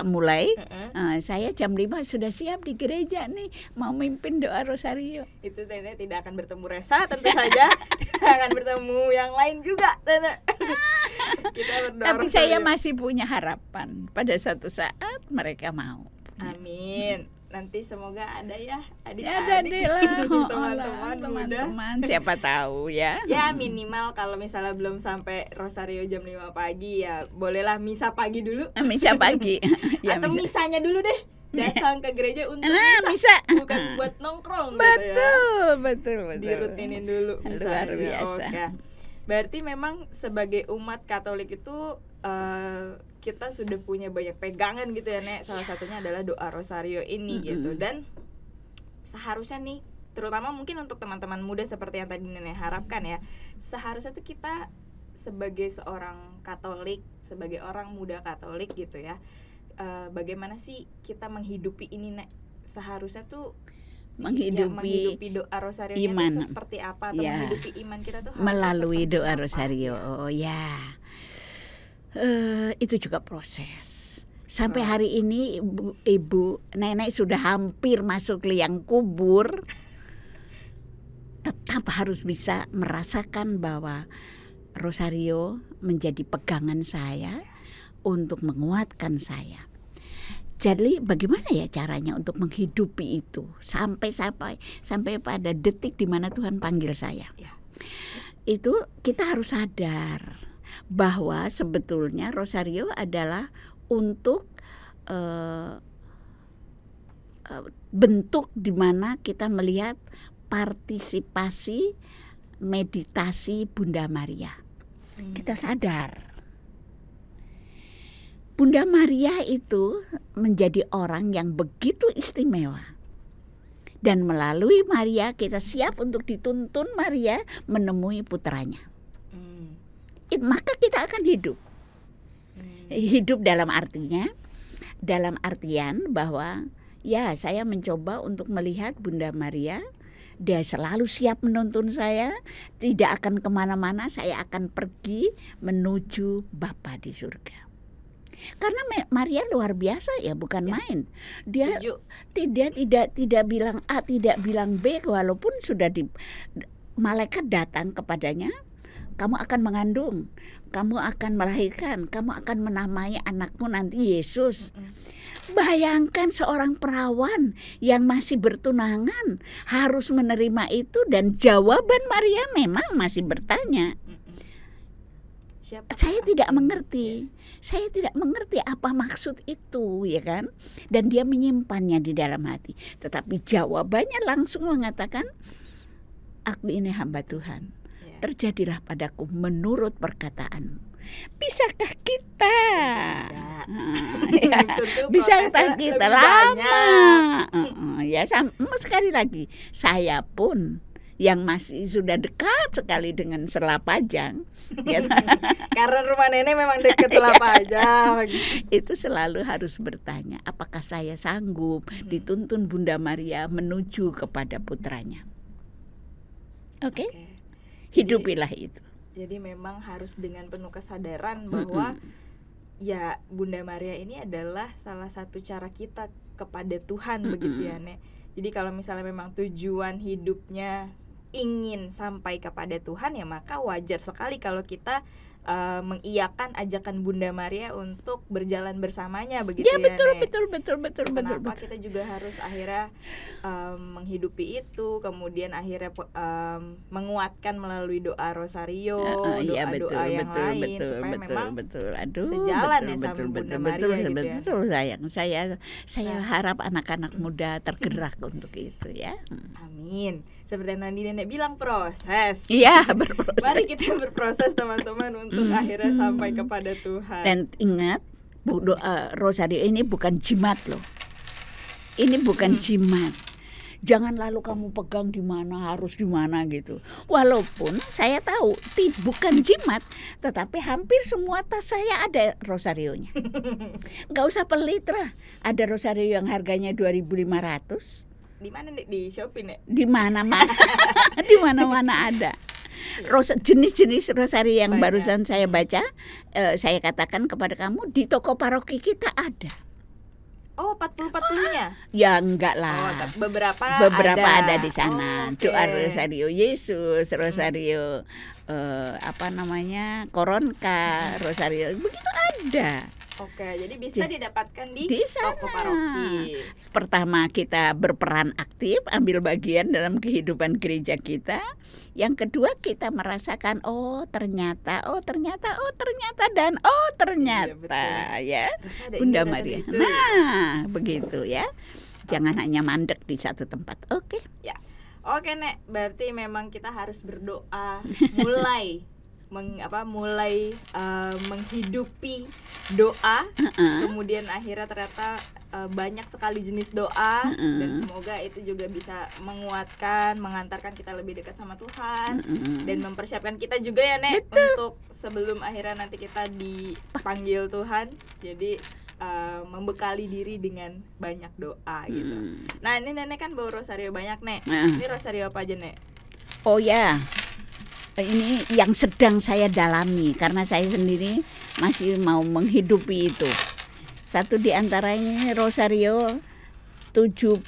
mulai uh-uh. uh, saya jam 5 sudah siap di gereja nih mau mimpin doa rosario. Itu Nenek tidak akan bertemu Resa tentu saja akan bertemu yang lain juga Nenek. Tapi rosario. saya masih punya harapan pada suatu saat mereka mau. Amin nanti semoga ada ya, ya adik-adik ya, teman-teman oh, teman-teman siapa tahu ya ya minimal kalau misalnya belum sampai Rosario jam 5 pagi ya bolehlah misa pagi dulu eh, misa pagi ya, atau misa. misanya dulu deh ya. datang ke gereja untuk nah, misa, misa. bukan buat nongkrong betul, gitu ya. betul betul dirutinin dulu misalnya. luar biasa berarti memang sebagai umat Katolik itu uh, kita sudah punya banyak pegangan gitu ya Nek salah iya. satunya adalah doa rosario ini mm -hmm. gitu dan seharusnya nih terutama mungkin untuk teman-teman muda seperti yang tadi Nenek harapkan ya seharusnya tuh kita sebagai seorang Katolik sebagai orang muda Katolik gitu ya uh, bagaimana sih kita menghidupi ini Nek seharusnya tuh menghidupi, ya, menghidupi doa rosario iman seperti apa atau ya. menghidupi iman kita tuh melalui doa rosario apa, oh ya Eh, itu juga proses. Sampai hari ini ibu, ibu nenek sudah hampir masuk liang kubur, tetap harus bisa merasakan bahwa Rosario menjadi pegangan saya untuk menguatkan saya. Jadi bagaimana ya caranya untuk menghidupi itu sampai sampai sampai pada detik di mana Tuhan panggil saya. Ya. Itu kita harus sadar bahwa sebetulnya rosario adalah untuk uh, uh, bentuk di mana kita melihat partisipasi meditasi Bunda Maria. Hmm. Kita sadar Bunda Maria itu menjadi orang yang begitu istimewa. Dan melalui Maria kita siap untuk dituntun Maria menemui putranya maka kita akan hidup. Hmm. Hidup dalam artinya dalam artian bahwa ya saya mencoba untuk melihat Bunda Maria dia selalu siap menuntun saya tidak akan kemana-mana saya akan pergi menuju Bapa di surga karena Maria luar biasa ya bukan ya. main dia tidak tidak tidak bilang A tidak bilang B walaupun sudah di malaikat datang kepadanya kamu akan mengandung, kamu akan melahirkan, kamu akan menamai anakmu nanti Yesus. Bayangkan seorang perawan yang masih bertunangan harus menerima itu dan jawaban Maria memang masih bertanya. Siapa? Saya tidak mengerti. Iya. Saya tidak mengerti apa maksud itu, ya kan? Dan dia menyimpannya di dalam hati. Tetapi jawabannya langsung mengatakan, "Aku ini hamba Tuhan." terjadilah padaku menurut perkataanmu. Bisakah kita? bisa bisakah kita lama? ya, mm, sekali lagi, saya pun yang masih sudah dekat sekali dengan Selapajang. Ya Karena rumah nenek memang dekat Selapajang. Ya. itu selalu harus bertanya, apakah saya sanggup dituntun Bunda Maria menuju kepada putranya? Oke. Okay? Okay hidupilah itu jadi memang harus dengan penuh kesadaran bahwa mm -hmm. ya Bunda Maria ini adalah salah satu cara kita kepada Tuhan mm -hmm. begitu ya Nek. Jadi kalau misalnya memang tujuan hidupnya ingin sampai kepada Tuhan ya maka wajar sekali kalau kita uh, mengiyakan ajakan Bunda Maria untuk berjalan bersamanya begitu ya. Ya betul betul betul betul betul Kenapa betul. Kenapa kita juga harus akhirnya um, menghidupi itu, kemudian akhirnya um, menguatkan melalui doa rosario, iya, doa-doa uh, uh, ya, betul, doa yang betul, lain betul, supaya betul, memang betul. Aduh, sejalan betul, ya sama betul, Bunda betul, Maria betul, gitu betul, ya. Betul sayang. Saya saya nah. harap anak-anak muda tergerak untuk itu ya. Hmm. Amin seperti yang tadi nenek bilang proses. Iya berproses. Mari kita berproses teman-teman untuk mm. akhirnya sampai kepada Tuhan. Dan ingat bu, doa eh, rosario ini bukan jimat loh. Ini bukan mm. jimat. Jangan lalu kamu pegang di mana harus di mana gitu. Walaupun saya tahu ti bukan jimat, tetapi hampir semua tas saya ada rosarionya. Gak usah pelit lah. Ada rosario yang harganya 2.500, di mana nih di shopping nih Di mana-mana. di mana-mana ada. Ros jenis-jenis rosari yang Banyak. barusan saya hmm. baca eh, saya katakan kepada kamu di toko paroki kita ada. Oh, empat puluh empat nya Ya enggak lah. Oh, beberapa beberapa ada, ada di sana. Oh, okay. Doa Rosario Yesus, hmm. Rosario hmm. eh, apa namanya? Koronka, hmm. Rosario begitu ada. Oke, jadi bisa di, didapatkan di, di sana. toko paroki. Pertama kita berperan aktif, ambil bagian dalam kehidupan gereja kita. Yang kedua kita merasakan oh ternyata, oh ternyata, oh ternyata dan oh ternyata iya, betul. ya. Bunda Maria. Itu. Nah, begitu ya. Jangan hanya mandek di satu tempat. Oke. Okay. Ya. Oke, Nek. Berarti memang kita harus berdoa mulai meng, apa mulai uh, menghidupi doa uh -uh. kemudian akhirnya ternyata uh, banyak sekali jenis doa uh -uh. dan semoga itu juga bisa menguatkan mengantarkan kita lebih dekat sama Tuhan uh -uh. dan mempersiapkan kita juga ya Nek Betul. untuk sebelum akhirnya nanti kita dipanggil Tuhan jadi Uh, membekali diri dengan banyak doa hmm. gitu. Mm. Nah ini nenek kan bawa rosario banyak nek. Uh. Ini rosario apa aja nek? Oh ya, yeah ini yang sedang saya dalami karena saya sendiri masih mau menghidupi itu. Satu di antaranya Rosario 70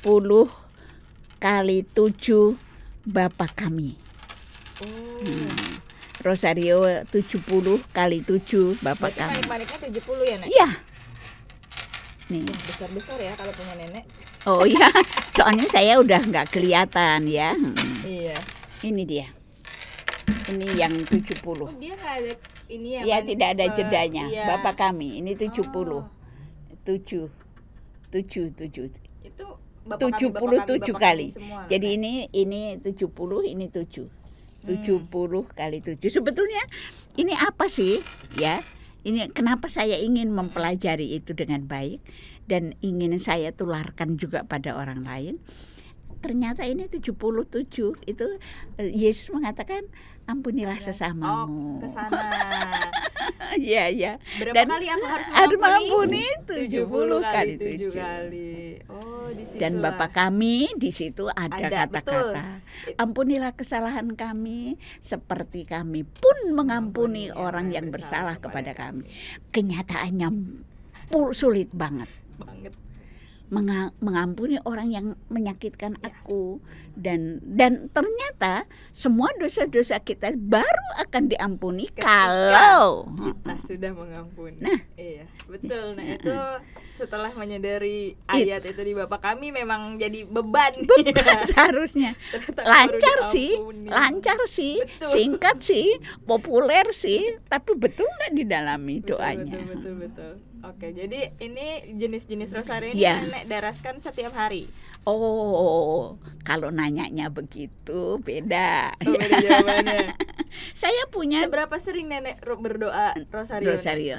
kali 7 bapak kami. Oh. Hmm. Rosario 70 kali 7 Bapak Berarti kami. manik 70 ya, Nek? Iya. Nih. Besar-besar ya kalau punya nenek. Oh iya, soalnya saya udah nggak kelihatan ya. Hmm. Iya. Ini dia. Ini yang 70. Oh, dia ada ini ya. Ya, tidak ada eh, jedanya. Uh, iya. Bapak kami ini 70. Oh. 7 7 7. Itu Bapak 77 kami, bapak kami, bapak kali. Semua, Jadi kan? ini ini 70, ini 7. Hmm. 70 kali 7. Sebetulnya ini apa sih? Ya. Ini kenapa saya ingin mempelajari itu dengan baik dan ingin saya tularkan juga pada orang lain ternyata ini 77 itu eh, Yesus mengatakan ampunilah iya. sesamamu. Oh, ke sana. Iya, iya. Berapa Dan kali aku harus mengampuni? Aduh, mengampuni 70, 70 kali 7 kali. Oh, di situ. Dan Bapa kami di situ ada kata-kata. Ampunilah kesalahan kami seperti kami pun mengampuni Ampuni orang yang bersalah, bersalah kepada kami. kami. Kenyataannya sulit banget. Banget mengampuni orang yang menyakitkan ya. aku dan dan ternyata semua dosa-dosa kita baru akan diampuni Ketika kalau kita sudah mengampuni. Nah, iya, betul. Nah, itu setelah menyadari ayat itu, itu di Bapak kami memang jadi beban. Beban iya. seharusnya. lancar sih, lancar sih, betul. singkat sih, populer sih, tapi betul nggak didalami doanya. Betul betul betul. betul. Oke, jadi ini jenis-jenis rosario ini yeah. nenek daraskan setiap hari. Oh, kalau nanyanya begitu beda. Oh, beda jawabannya. Saya punya Seberapa sering nenek berdoa rosario? Rosario. Ya.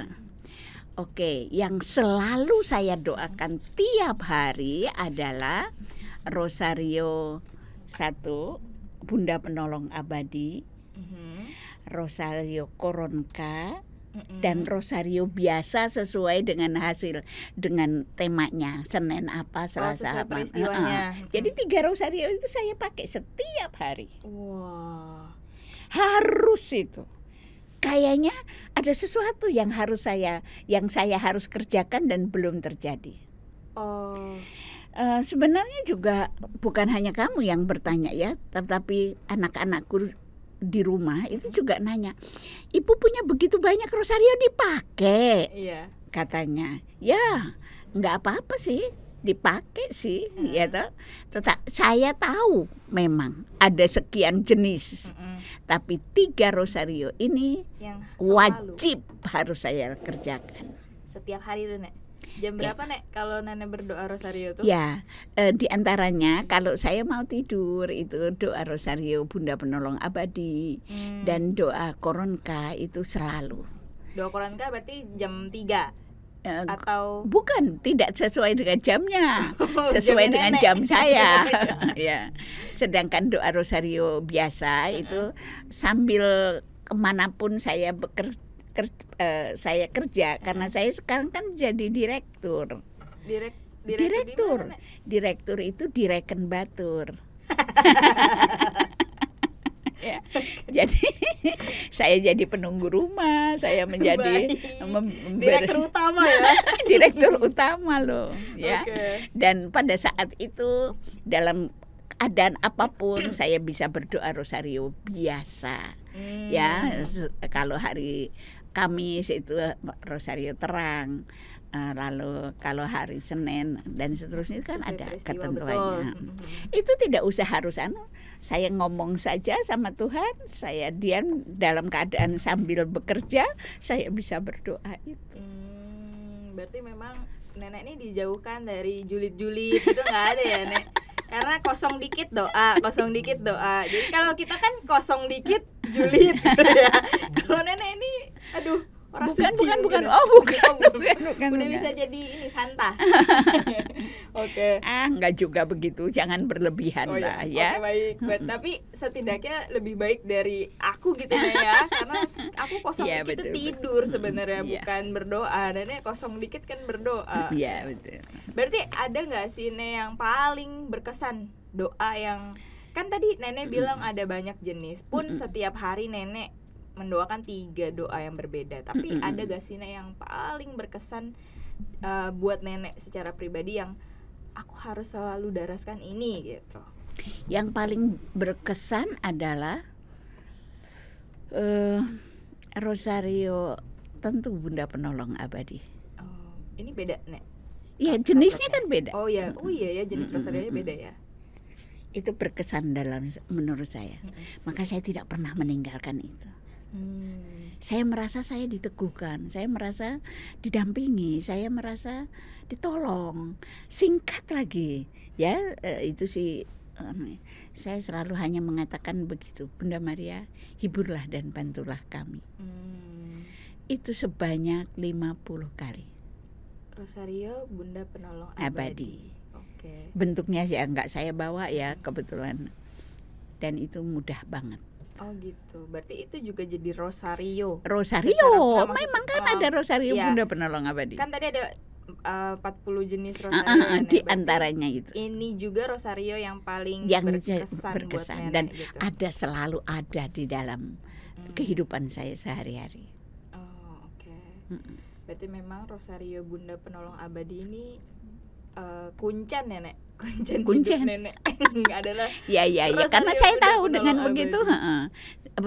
Oke, yang selalu saya doakan tiap hari adalah rosario satu Bunda Penolong Abadi. Mm -hmm. Rosario Koronka dan rosario biasa sesuai dengan hasil dengan temanya Senin apa oh, Selasa oh, apa. Uh -uh. Jadi tiga rosario itu saya pakai setiap hari. Wow. Harus itu. Kayaknya ada sesuatu yang harus saya yang saya harus kerjakan dan belum terjadi. Oh. Uh, sebenarnya juga bukan hanya kamu yang bertanya ya, tetapi anak-anakku di rumah itu juga nanya, ibu punya begitu banyak rosario dipakai, iya. katanya, ya nggak apa-apa sih dipakai sih, hmm. ya toh. Tetap saya tahu memang ada sekian jenis, hmm. tapi tiga rosario ini Yang wajib harus saya kerjakan. Setiap hari itu nek. Jam iya. berapa ya. nek kalau nenek berdoa rosario tuh? Ya, e, di antaranya kalau saya mau tidur itu doa rosario Bunda Penolong Abadi hmm. dan doa koronka itu selalu. Doa koronka berarti jam 3 E, eh, atau bukan tidak sesuai dengan jamnya oh, sesuai dengan nenek. jam saya ya sedangkan doa rosario biasa itu sambil kemanapun saya bekerja ker, uh, saya kerja hmm. karena saya sekarang kan jadi direktur. Direk, direktur. Direktur. Direktur itu direken batur. ya. Jadi saya jadi penunggu rumah, saya menjadi direktur utama ya. direktur utama loh, ya. Okay. Dan pada saat itu dalam keadaan apapun saya bisa berdoa rosario biasa. Hmm. Ya, kalau hari Kamis itu eh, rosario terang eh, lalu kalau hari Senin dan seterusnya kan Sesuai ada ketentuannya. Betul. Itu tidak usah harus anu, saya ngomong saja sama Tuhan, saya diam dalam keadaan sambil bekerja, saya bisa berdoa itu. Hmm, berarti memang nenek ini dijauhkan dari julid-julid itu nggak ada ya, Nek? karena kosong dikit doa kosong dikit doa jadi kalau kita kan kosong dikit julid gitu ya kalau nenek ini aduh orang bukan, suci bukan bukan oh, oh bukan bukan bukan, bukan udah bisa jadi ini santa oke okay. ah nggak juga begitu jangan berlebihan oh, iya. lah ya, ya. Okay, baik But, tapi setidaknya lebih baik dari aku gitu ya, ya. karena aku kosong ya, dikit betul, tidur sebenarnya iya. bukan berdoa dan kosong dikit kan berdoa iya betul berarti ada nggak sih ne yang paling berkesan doa yang kan tadi nenek bilang ada banyak jenis pun mm -mm. setiap hari nenek mendoakan tiga doa yang berbeda tapi mm -hmm. ada gak sih nek yang paling berkesan uh, buat nenek secara pribadi yang aku harus selalu daraskan ini gitu yang paling berkesan adalah uh, Rosario tentu Bunda Penolong Abadi. Oh, ini beda, Nek. Iya, jenisnya kan beda. Oh ya, oh iya ya jenis mm -hmm. rosario beda ya. Itu berkesan dalam menurut saya. Maka saya tidak pernah meninggalkan itu. Hmm. Saya merasa saya diteguhkan, saya merasa didampingi, saya merasa ditolong. Singkat lagi, ya eh, itu si anu, saya selalu hanya mengatakan begitu, Bunda Maria, hiburlah dan bantulah kami. Hmm. Itu sebanyak 50 kali. Rosario Bunda Penolong Abadi. abadi. Okay. Bentuknya ya nggak saya bawa ya kebetulan. Dan itu mudah banget. Oh gitu. Berarti itu juga jadi rosario. Rosario. Memang kan oh, ada rosario ya. Bunda Penolong Abadi. Kan tadi ada uh, puluh jenis ah, rosario uh, uh, di antaranya itu. Ini juga rosario yang paling yang berkesan, berkesan buat nenek, dan gitu. ada selalu ada di dalam hmm. kehidupan saya sehari-hari. Oh, oke. Okay. Berarti memang rosario Bunda Penolong Abadi ini uh, eh, kuncen ya, kuncen kuncen nenek adalah ya ya ya karena saya tahu dengan begitu uh,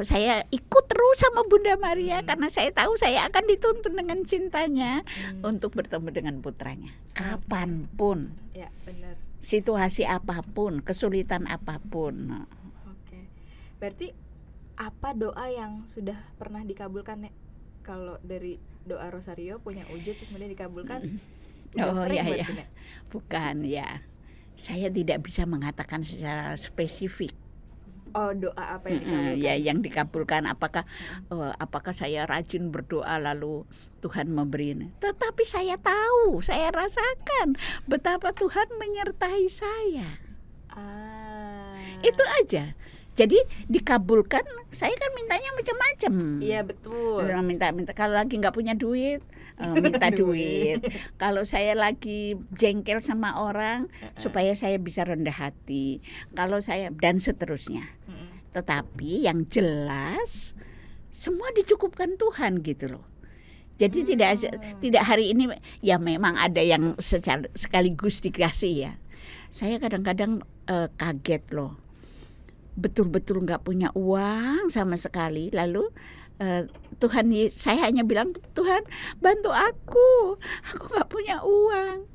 saya ikut terus sama Bunda Maria hmm. karena saya tahu saya akan dituntun dengan cintanya hmm. untuk bertemu dengan putranya kapanpun ya, benar. situasi apapun kesulitan apapun oke berarti apa doa yang sudah pernah dikabulkan nek kalau dari doa rosario punya wujud kemudian dikabulkan oh ya ya bukan ya saya tidak bisa mengatakan secara spesifik Oh doa apa yang dikabulkan? Ya yang dikabulkan apakah uh, apakah saya rajin berdoa lalu Tuhan memberi. Tetapi saya tahu, saya rasakan betapa Tuhan menyertai saya. Ah. Itu aja. Jadi dikabulkan, saya kan mintanya macam-macam. Iya betul. Minta-minta kalau lagi nggak punya duit, uh, minta duit. Kalau saya lagi jengkel sama orang supaya saya bisa rendah hati. Kalau saya dan seterusnya. Tetapi yang jelas semua dicukupkan Tuhan gitu loh. Jadi hmm. tidak tidak hari ini ya memang ada yang secara, sekaligus dikasih ya. Saya kadang-kadang uh, kaget loh. Betul-betul nggak punya uang sama sekali lalu uh, Tuhan saya hanya bilang Tuhan bantu aku aku nggak punya uang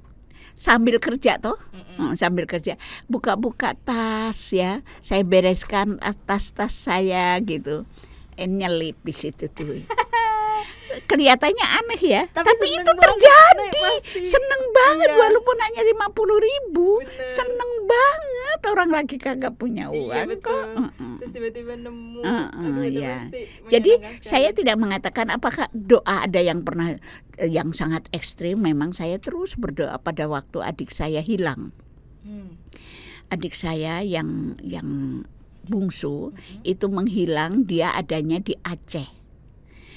sambil kerja toh mm sambil kerja buka-buka tas ya saya bereskan tas-tas saya gitu eh, nyelip di situ tuh kelihatannya aneh ya tapi, tapi itu terjadi banget, seneng banget iya. walaupun hanya lima puluh ribu Bener. seneng banget orang lagi kagak punya iya, uang iya, kok terus tiba-tiba nemu uh -uh, iya. jadi saya tidak mengatakan apakah doa ada yang pernah eh, yang sangat ekstrim memang saya terus berdoa pada waktu adik saya hilang hmm. adik saya yang yang bungsu uh hmm. -huh. itu menghilang dia adanya di Aceh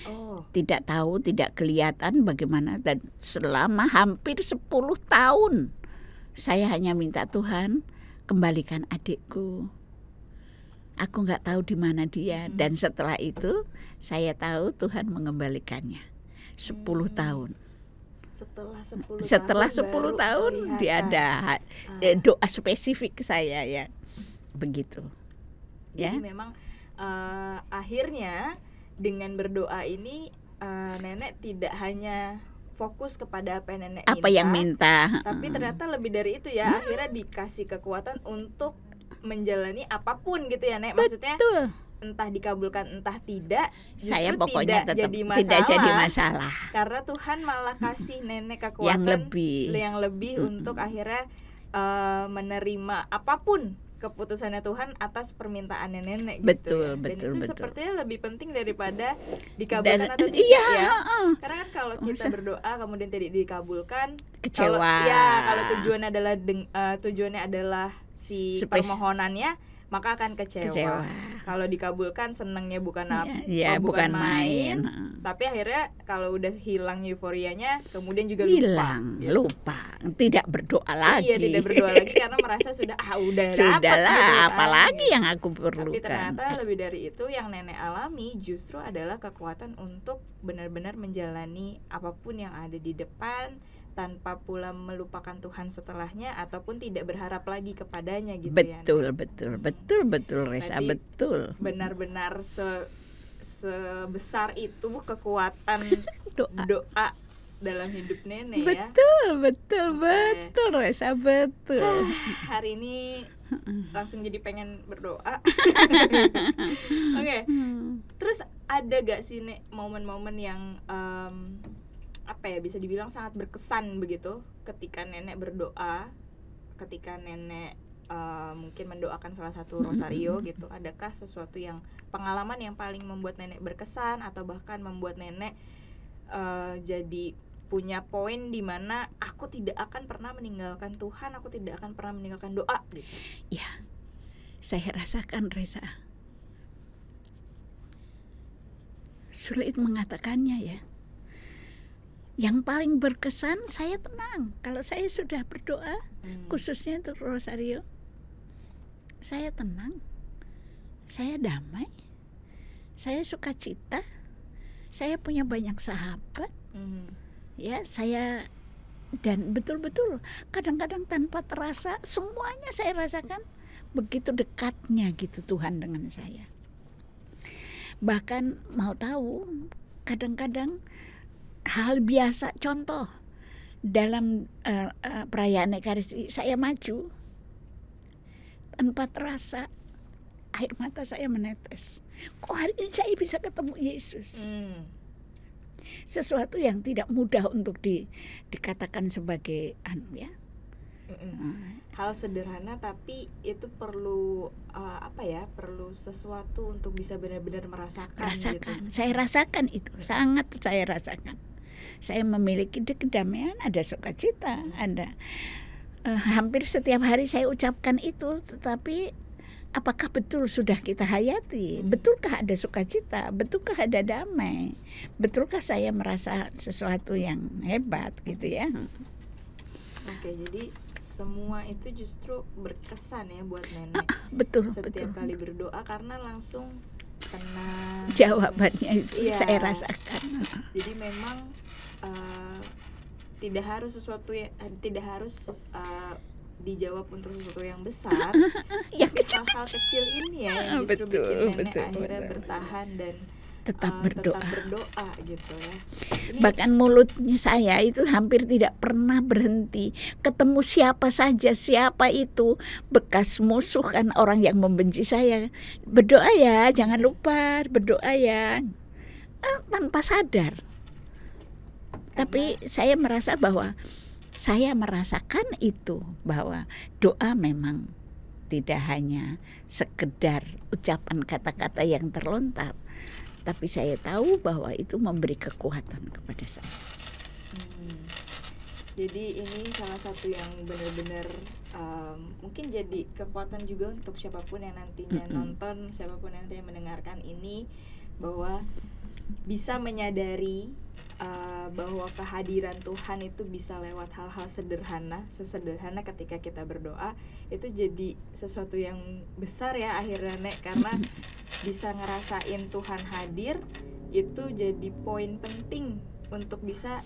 Oh. Tidak tahu, tidak kelihatan bagaimana dan selama hampir 10 tahun saya hanya minta Tuhan kembalikan adikku. Aku nggak tahu di mana dia hmm. dan setelah itu saya tahu Tuhan mengembalikannya 10 hmm. tahun setelah 10 setelah tahun 10 tahun dia ada ah. Eh, doa spesifik saya ya begitu Jadi ya memang uh, akhirnya dengan berdoa ini uh, nenek tidak hanya fokus kepada apa yang nenek apa minta, yang minta tapi ternyata lebih dari itu ya hmm. akhirnya dikasih kekuatan untuk menjalani apapun gitu ya nek maksudnya Betul. entah dikabulkan entah tidak justru saya pokoknya tidak tetap jadi masalah, tidak jadi masalah karena Tuhan malah kasih nenek kekuatan yang lebih yang lebih hmm. untuk akhirnya uh, menerima apapun keputusannya Tuhan atas permintaan nenek gitu betul, gitu. Ya. Dan betul, itu betul. sepertinya lebih penting daripada dikabulkan Dan, atau tidak iya, ya. Uh, Karena kan kalau oh, kita usah. berdoa kemudian tidak dikabulkan, kecewa. Kalau, ya, kalau tujuan adalah deng, uh, tujuannya adalah si Spes- permohonannya maka akan kecewa. kecewa. Kalau dikabulkan senengnya bukan apa, ya, oh, iya, bukan, bukan main. main. Tapi akhirnya kalau udah hilang euforianya, kemudian juga hilang, lupa. lupa, tidak berdoa lagi. Iya, tidak berdoa lagi karena merasa sudah ah udah Sudahlah, gitu kan. apalagi yang aku perlukan. Tapi ternyata lebih dari itu yang nenek alami justru adalah kekuatan untuk benar-benar menjalani apapun yang ada di depan tanpa pula melupakan Tuhan setelahnya ataupun tidak berharap lagi kepadanya gitu betul, ya. Betul, betul, betul, betul Resa, Tadi betul. Benar-benar se sebesar itu kekuatan doa. doa dalam hidup nenek ya. Betul, betul, okay. betul Resa, betul. Ah, hari ini langsung jadi pengen berdoa. Oke. Okay. Terus ada gak sih Nek momen-momen yang um, apa ya bisa dibilang sangat berkesan begitu ketika nenek berdoa ketika nenek uh, mungkin mendoakan salah satu rosario gitu adakah sesuatu yang pengalaman yang paling membuat nenek berkesan atau bahkan membuat nenek uh, jadi punya poin di mana aku tidak akan pernah meninggalkan Tuhan, aku tidak akan pernah meninggalkan doa. Gitu. Ya, saya rasakan Reza. Sulit mengatakannya ya, yang paling berkesan saya tenang kalau saya sudah berdoa hmm. khususnya untuk rosario saya tenang saya damai saya suka cita saya punya banyak sahabat hmm. ya saya dan betul-betul kadang-kadang tanpa terasa semuanya saya rasakan begitu dekatnya gitu Tuhan dengan saya bahkan mau tahu kadang-kadang hal biasa contoh dalam uh, uh, perayaan Ekaristi saya maju tanpa terasa air mata saya menetes. Kok hari ini saya bisa ketemu Yesus? Hmm. Sesuatu yang tidak mudah untuk di, dikatakan sebagai anu ya mm. hal sederhana tapi itu perlu uh, apa ya perlu sesuatu untuk bisa benar-benar merasakan gitu. rasakan gitu. saya rasakan itu mm. sangat saya rasakan saya memiliki kedamaian ada sukacita ada uh, hampir setiap hari saya ucapkan itu tetapi apakah betul sudah kita hayati? Betulkah ada sukacita? Betulkah ada damai? Betulkah saya merasa sesuatu yang hebat gitu ya? Oke, jadi semua itu justru berkesan ya buat nenek. Ah, ah, betul, Setiap betul. kali berdoa karena langsung kena jawabannya itu ya. saya rasakan. Ah, Jadi memang uh, tidak harus sesuatu yang eh, tidak harus uh, dijawab untuk sesuatu yang besar. yang kecil-kecil kecil ini ya yang justru betul, bikin nenek betul, akhirnya betul. bertahan dan tetap uh, berdoa. Tetap berdoa gitu ya. Ini... Bahkan mulutnya saya itu hampir tidak pernah berhenti. Ketemu siapa saja, siapa itu bekas musuh kan orang yang membenci saya. Berdoa ya, jangan lupa berdoa ya. Eh, tanpa sadar. Karena... Tapi saya merasa bahwa saya merasakan itu bahwa doa memang tidak hanya sekedar ucapan kata-kata yang terlontar, tapi saya tahu bahwa itu memberi kekuatan kepada saya. Hmm. Jadi ini salah satu yang benar-benar um, mungkin jadi kekuatan juga untuk siapapun yang nantinya mm -hmm. nonton, siapapun yang nantinya mendengarkan ini bahwa bisa menyadari uh, bahwa kehadiran Tuhan itu bisa lewat hal-hal sederhana, sesederhana ketika kita berdoa itu jadi sesuatu yang besar ya akhirnya Nek karena bisa ngerasain Tuhan hadir itu jadi poin penting untuk bisa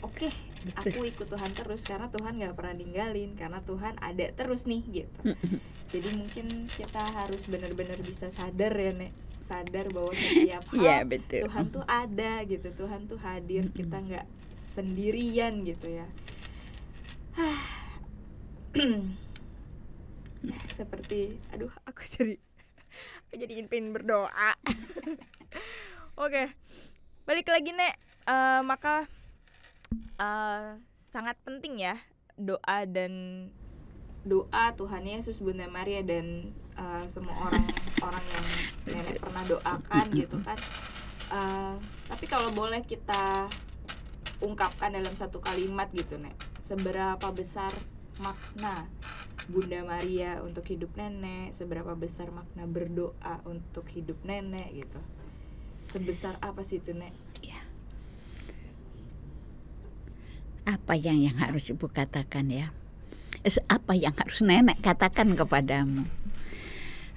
oke okay, aku ikut Tuhan terus karena Tuhan nggak pernah ninggalin karena Tuhan ada terus nih gitu jadi mungkin kita harus benar-benar bisa sadar ya nek sadar bahwa setiap hal yeah, betul. Tuhan tuh ada gitu Tuhan tuh hadir mm -hmm. kita nggak sendirian gitu ya nah, seperti aduh aku jadi aku jadi ingin berdoa oke okay. balik lagi nek uh, maka uh, sangat penting ya doa dan doa Tuhan Yesus Bunda Maria dan uh, semua orang orang yang nenek pernah doakan gitu kan uh, tapi kalau boleh kita ungkapkan dalam satu kalimat gitu nek seberapa besar makna Bunda Maria untuk hidup nenek seberapa besar makna berdoa untuk hidup nenek gitu sebesar apa sih itu nek iya. apa yang yang harus ibu katakan ya apa yang harus nenek katakan kepadamu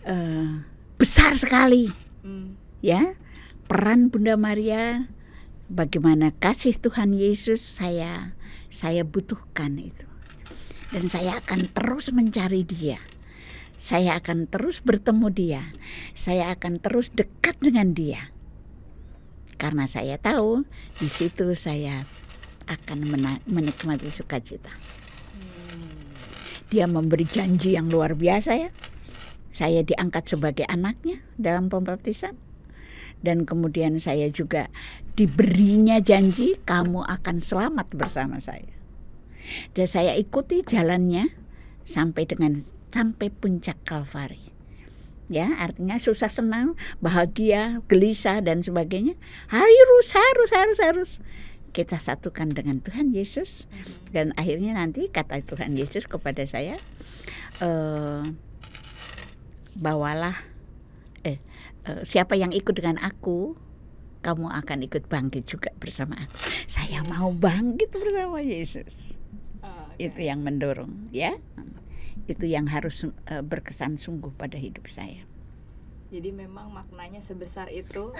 uh, besar sekali hmm. ya peran Bunda Maria bagaimana kasih Tuhan Yesus saya saya butuhkan itu dan saya akan terus mencari dia saya akan terus bertemu dia saya akan terus dekat dengan dia karena saya tahu di situ saya akan menikmati sukacita dia memberi janji yang luar biasa ya. Saya diangkat sebagai anaknya dalam pembaptisan. Dan kemudian saya juga diberinya janji kamu akan selamat bersama saya. Dan saya ikuti jalannya sampai dengan sampai puncak Kalvari ya artinya susah senang bahagia gelisah dan sebagainya harus harus harus harus kita satukan dengan Tuhan Yesus mm-hmm. dan akhirnya nanti kata Tuhan Yesus kepada saya e, bawalah eh, e, siapa yang ikut dengan aku kamu akan ikut bangkit juga bersama aku saya mau bangkit bersama Yesus oh, okay. itu yang mendorong ya itu yang harus eh, berkesan sungguh pada hidup saya jadi memang maknanya sebesar itu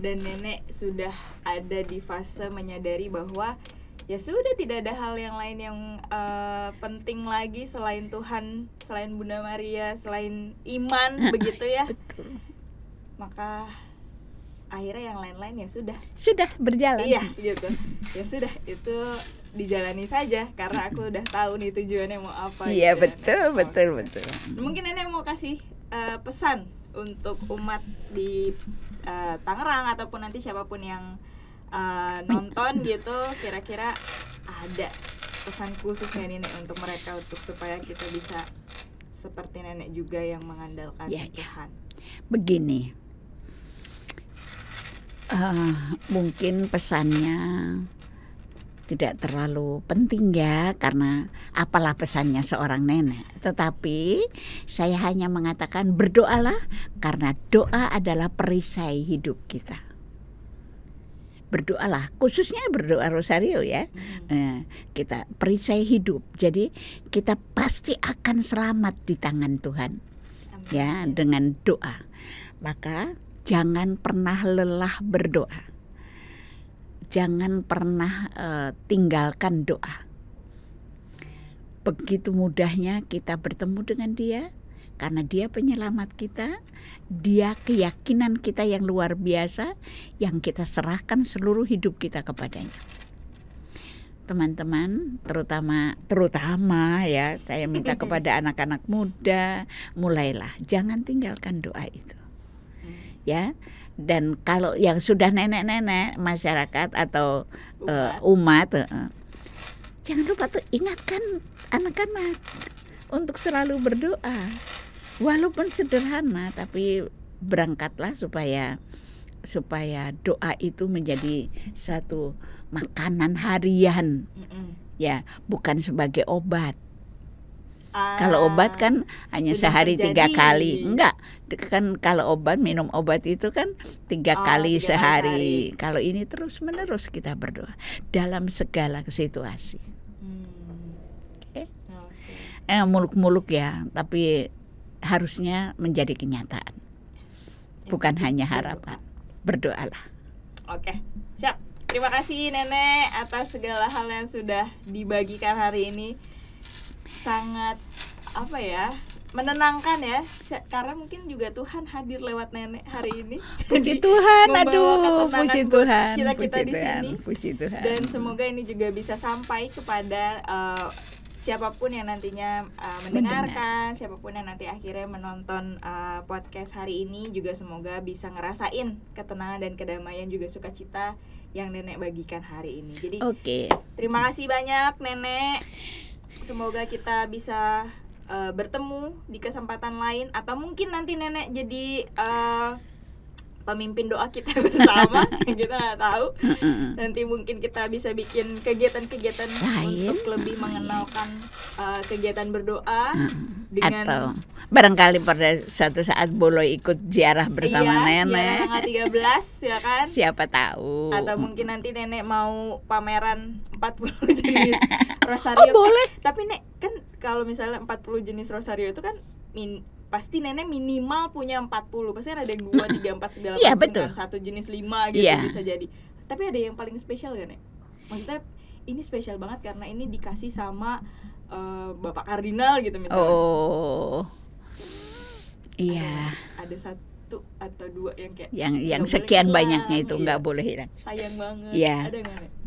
dan nenek sudah ada di fase menyadari bahwa ya sudah tidak ada hal yang lain yang uh, penting lagi selain Tuhan, selain Bunda Maria, selain iman begitu ya. Betul. Maka akhirnya yang lain-lain ya sudah. Sudah berjalan. Iya, gitu. Ya sudah itu dijalani saja karena aku udah tahu nih tujuannya mau apa. Iya, gitu. Ya. betul, betul, betul. Mungkin Nenek mau kasih uh, pesan untuk umat di uh, Tangerang ataupun nanti siapapun yang uh, nonton gitu kira-kira ada pesan khususnya nenek untuk mereka untuk supaya kita bisa seperti nenek juga yang mengandalkan ya, Tuhan. Begini, uh, mungkin pesannya tidak terlalu penting ya karena apalah pesannya seorang nenek. Tetapi saya hanya mengatakan berdoalah karena doa adalah perisai hidup kita. Berdoalah, khususnya berdoa rosario ya. Hmm. Kita perisai hidup. Jadi kita pasti akan selamat di tangan Tuhan. Amin. Ya, dengan doa. Maka jangan pernah lelah berdoa jangan pernah uh, tinggalkan doa. Begitu mudahnya kita bertemu dengan Dia, karena Dia penyelamat kita, Dia keyakinan kita yang luar biasa, yang kita serahkan seluruh hidup kita kepadanya. Teman-teman, terutama terutama ya, saya minta kepada anak-anak muda, mulailah jangan tinggalkan doa itu. Ya dan kalau yang sudah nenek-nenek masyarakat atau umat, uh, umat uh, jangan lupa tuh ingatkan anak-anak untuk selalu berdoa walaupun sederhana tapi berangkatlah supaya supaya doa itu menjadi satu makanan harian ya bukan sebagai obat Ah, kalau obat kan hanya Sudah sehari terjadi. tiga kali, enggak kan kalau obat minum obat itu kan tiga oh, kali tiga sehari. Hari. Kalau ini terus menerus kita berdoa dalam segala situasi. Hmm. Okay. Okay. Eh muluk-muluk ya, tapi harusnya menjadi kenyataan, ya, bukan hanya harapan. Berdoalah. Oke, okay. siap. Terima kasih Nenek atas segala hal yang sudah dibagikan hari ini sangat apa ya menenangkan ya karena mungkin juga Tuhan hadir lewat nenek hari ini puji Jadi, Tuhan aduh puji Tuhan kita kita di Tuhan, sini puji Tuhan dan semoga ini juga bisa sampai kepada uh, siapapun yang nantinya uh, mendengarkan, Mendengar. siapapun yang nanti akhirnya menonton uh, podcast hari ini juga semoga bisa ngerasain ketenangan dan kedamaian juga sukacita yang nenek bagikan hari ini. Jadi, oke. Okay. Terima kasih banyak nenek. Semoga kita bisa uh, bertemu di kesempatan lain atau mungkin nanti nenek jadi uh, pemimpin doa kita bersama kita nggak tahu nanti mungkin kita bisa bikin kegiatan-kegiatan untuk iya. lebih mengenalkan uh, kegiatan berdoa dengan atau barangkali pada suatu saat Bolo ikut ziarah bersama iya, nenek tanggal 13 ya kan siapa tahu atau mungkin nanti nenek mau pameran 40 jenis oh, rosario oh, boleh tapi nek kan kalau misalnya 40 jenis rosario itu kan min pasti nenek minimal punya 40 pasti ada yang dua tiga empat segala yeah, macam kan satu jenis lima gitu yeah. bisa jadi tapi ada yang paling spesial gak nek maksudnya ini spesial banget karena ini dikasih sama uh, bapak kardinal gitu misalnya oh iya yeah. ada, ada satu satu atau dua yang kayak yang yang sekian hilang, banyaknya itu gitu. nggak iya. boleh hilang sayang banget ya. ada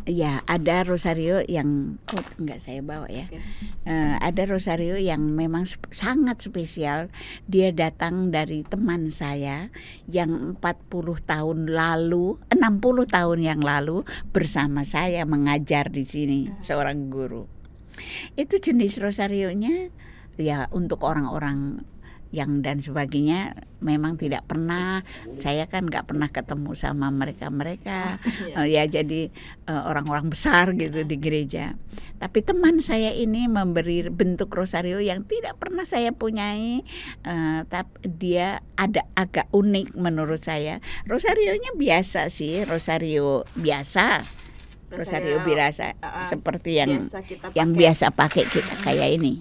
ya ada rosario yang oh nggak saya bawa ya okay. uh, eh, ada rosario yang memang sp sangat spesial dia datang dari teman saya yang 40 tahun lalu 60 tahun yang lalu bersama saya mengajar di sini uh. seorang guru itu jenis rosarionya ya untuk orang-orang yang dan sebagainya memang tidak pernah saya kan nggak pernah ketemu sama mereka mereka oh, iya. oh, ya jadi eh, orang-orang uh, besar gitu di gereja tapi teman saya ini memberi bentuk rosario yang tidak pernah saya punyai uh, eh, tapi dia ada agak unik menurut saya rosarionya biasa sih rosario biasa rosario, rosario birasa uh, seperti yang biasa yang biasa pakai kita kayak ini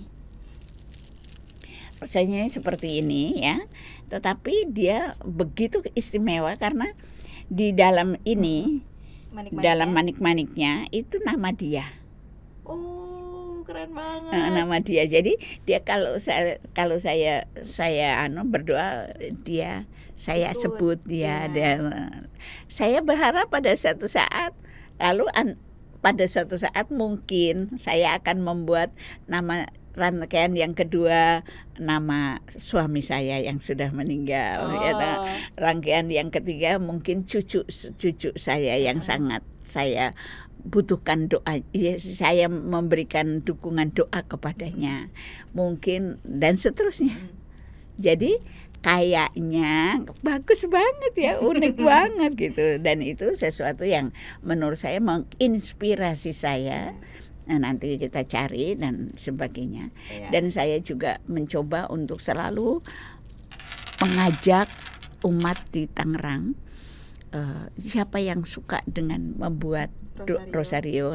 sayanya seperti ini ya tetapi dia begitu istimewa karena di dalam ini manik dalam ya? manik-maniknya itu nama dia oh keren banget nama dia jadi dia kalau saya kalau saya saya anu berdoa dia saya sebut, sebut dia iya. dan eh, saya berharap pada suatu saat lalu an, pada suatu saat mungkin saya akan membuat nama rangkaian yang kedua nama suami saya yang sudah meninggal. Oh. Ya, rangkaian yang ketiga mungkin cucu cucu saya yang oh. sangat saya butuhkan doa ya, saya memberikan dukungan doa kepadanya mungkin dan seterusnya hmm. jadi kayaknya bagus banget ya unik banget gitu dan itu sesuatu yang menurut saya menginspirasi saya hmm. Nah, nanti kita cari dan sebagainya. Yeah. Dan saya juga mencoba untuk selalu mengajak umat di Tangerang uh, siapa yang suka dengan membuat Rosario, Rosario.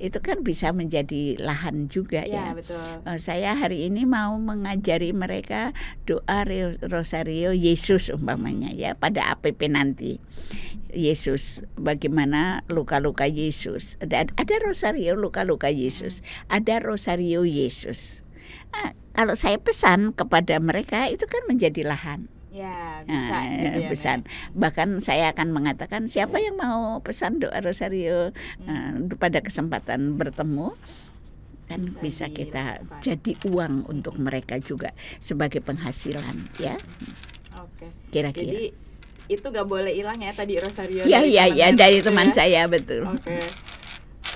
itu kan bisa menjadi lahan juga ya. ya. Betul. Eh, saya hari ini mau mengajari mereka doa Rosario Yesus umpamanya ya pada APP nanti. Yesus, bagaimana luka-luka Yesus. Ada, ada rosario luka-luka Yesus, hmm. ada rosario Yesus. Nah, kalau saya pesan kepada mereka itu kan menjadi lahan. Ya, nah, gitu ya, bisa, nah, gitu ya, pesan. Ya. Bahkan saya akan mengatakan siapa yang mau pesan doa rosario hmm. uh, pada kesempatan bertemu kan bisa, bisa kita dilakukan. jadi uang untuk mereka juga sebagai penghasilan ya. Oke. Kira-kira. Jadi itu gak boleh hilang ya tadi rosario. Ya ya ya dari iya, iya, gitu teman ya. saya betul. Oke. Okay.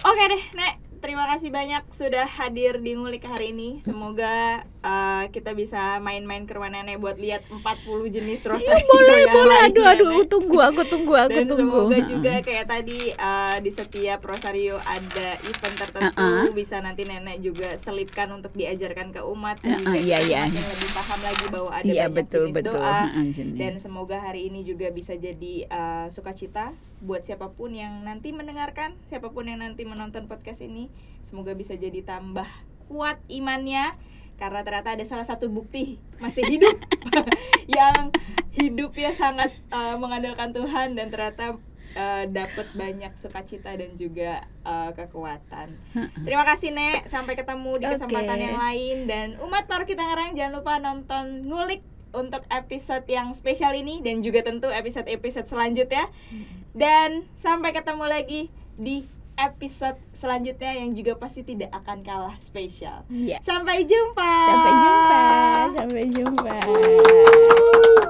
Oke okay deh, Nek. Terima kasih banyak sudah hadir di Ngulik hari ini. Semoga uh, kita bisa main-main ke rumah nenek buat lihat 40 jenis iya, rosa ya, boleh boleh aduh aduh aku tunggu aku tunggu aku Dan tunggu semoga nah. juga kayak tadi uh, di setiap rosario ada event tertentu uh-uh. bisa nanti nenek juga selipkan untuk diajarkan ke umat sehingga uh-uh, iya, iya. makin lebih paham lagi bahwa ada iya, betul, jenis betul. doa uh-uh, dan semoga hari ini juga bisa jadi uh, sukacita buat siapapun yang nanti mendengarkan siapapun yang nanti menonton podcast ini semoga bisa jadi tambah kuat imannya karena ternyata ada salah satu bukti masih hidup yang hidupnya sangat uh, mengandalkan Tuhan dan ternyata uh, dapat banyak sukacita dan juga uh, kekuatan. Terima kasih Nek, sampai ketemu di kesempatan okay. yang lain dan umat Paru kita ngarang jangan lupa nonton ngulik untuk episode yang spesial ini dan juga tentu episode-episode selanjutnya. Dan sampai ketemu lagi di episode selanjutnya yang juga pasti tidak akan kalah spesial. Yeah. Sampai jumpa. Sampai jumpa. Sampai jumpa. Uh.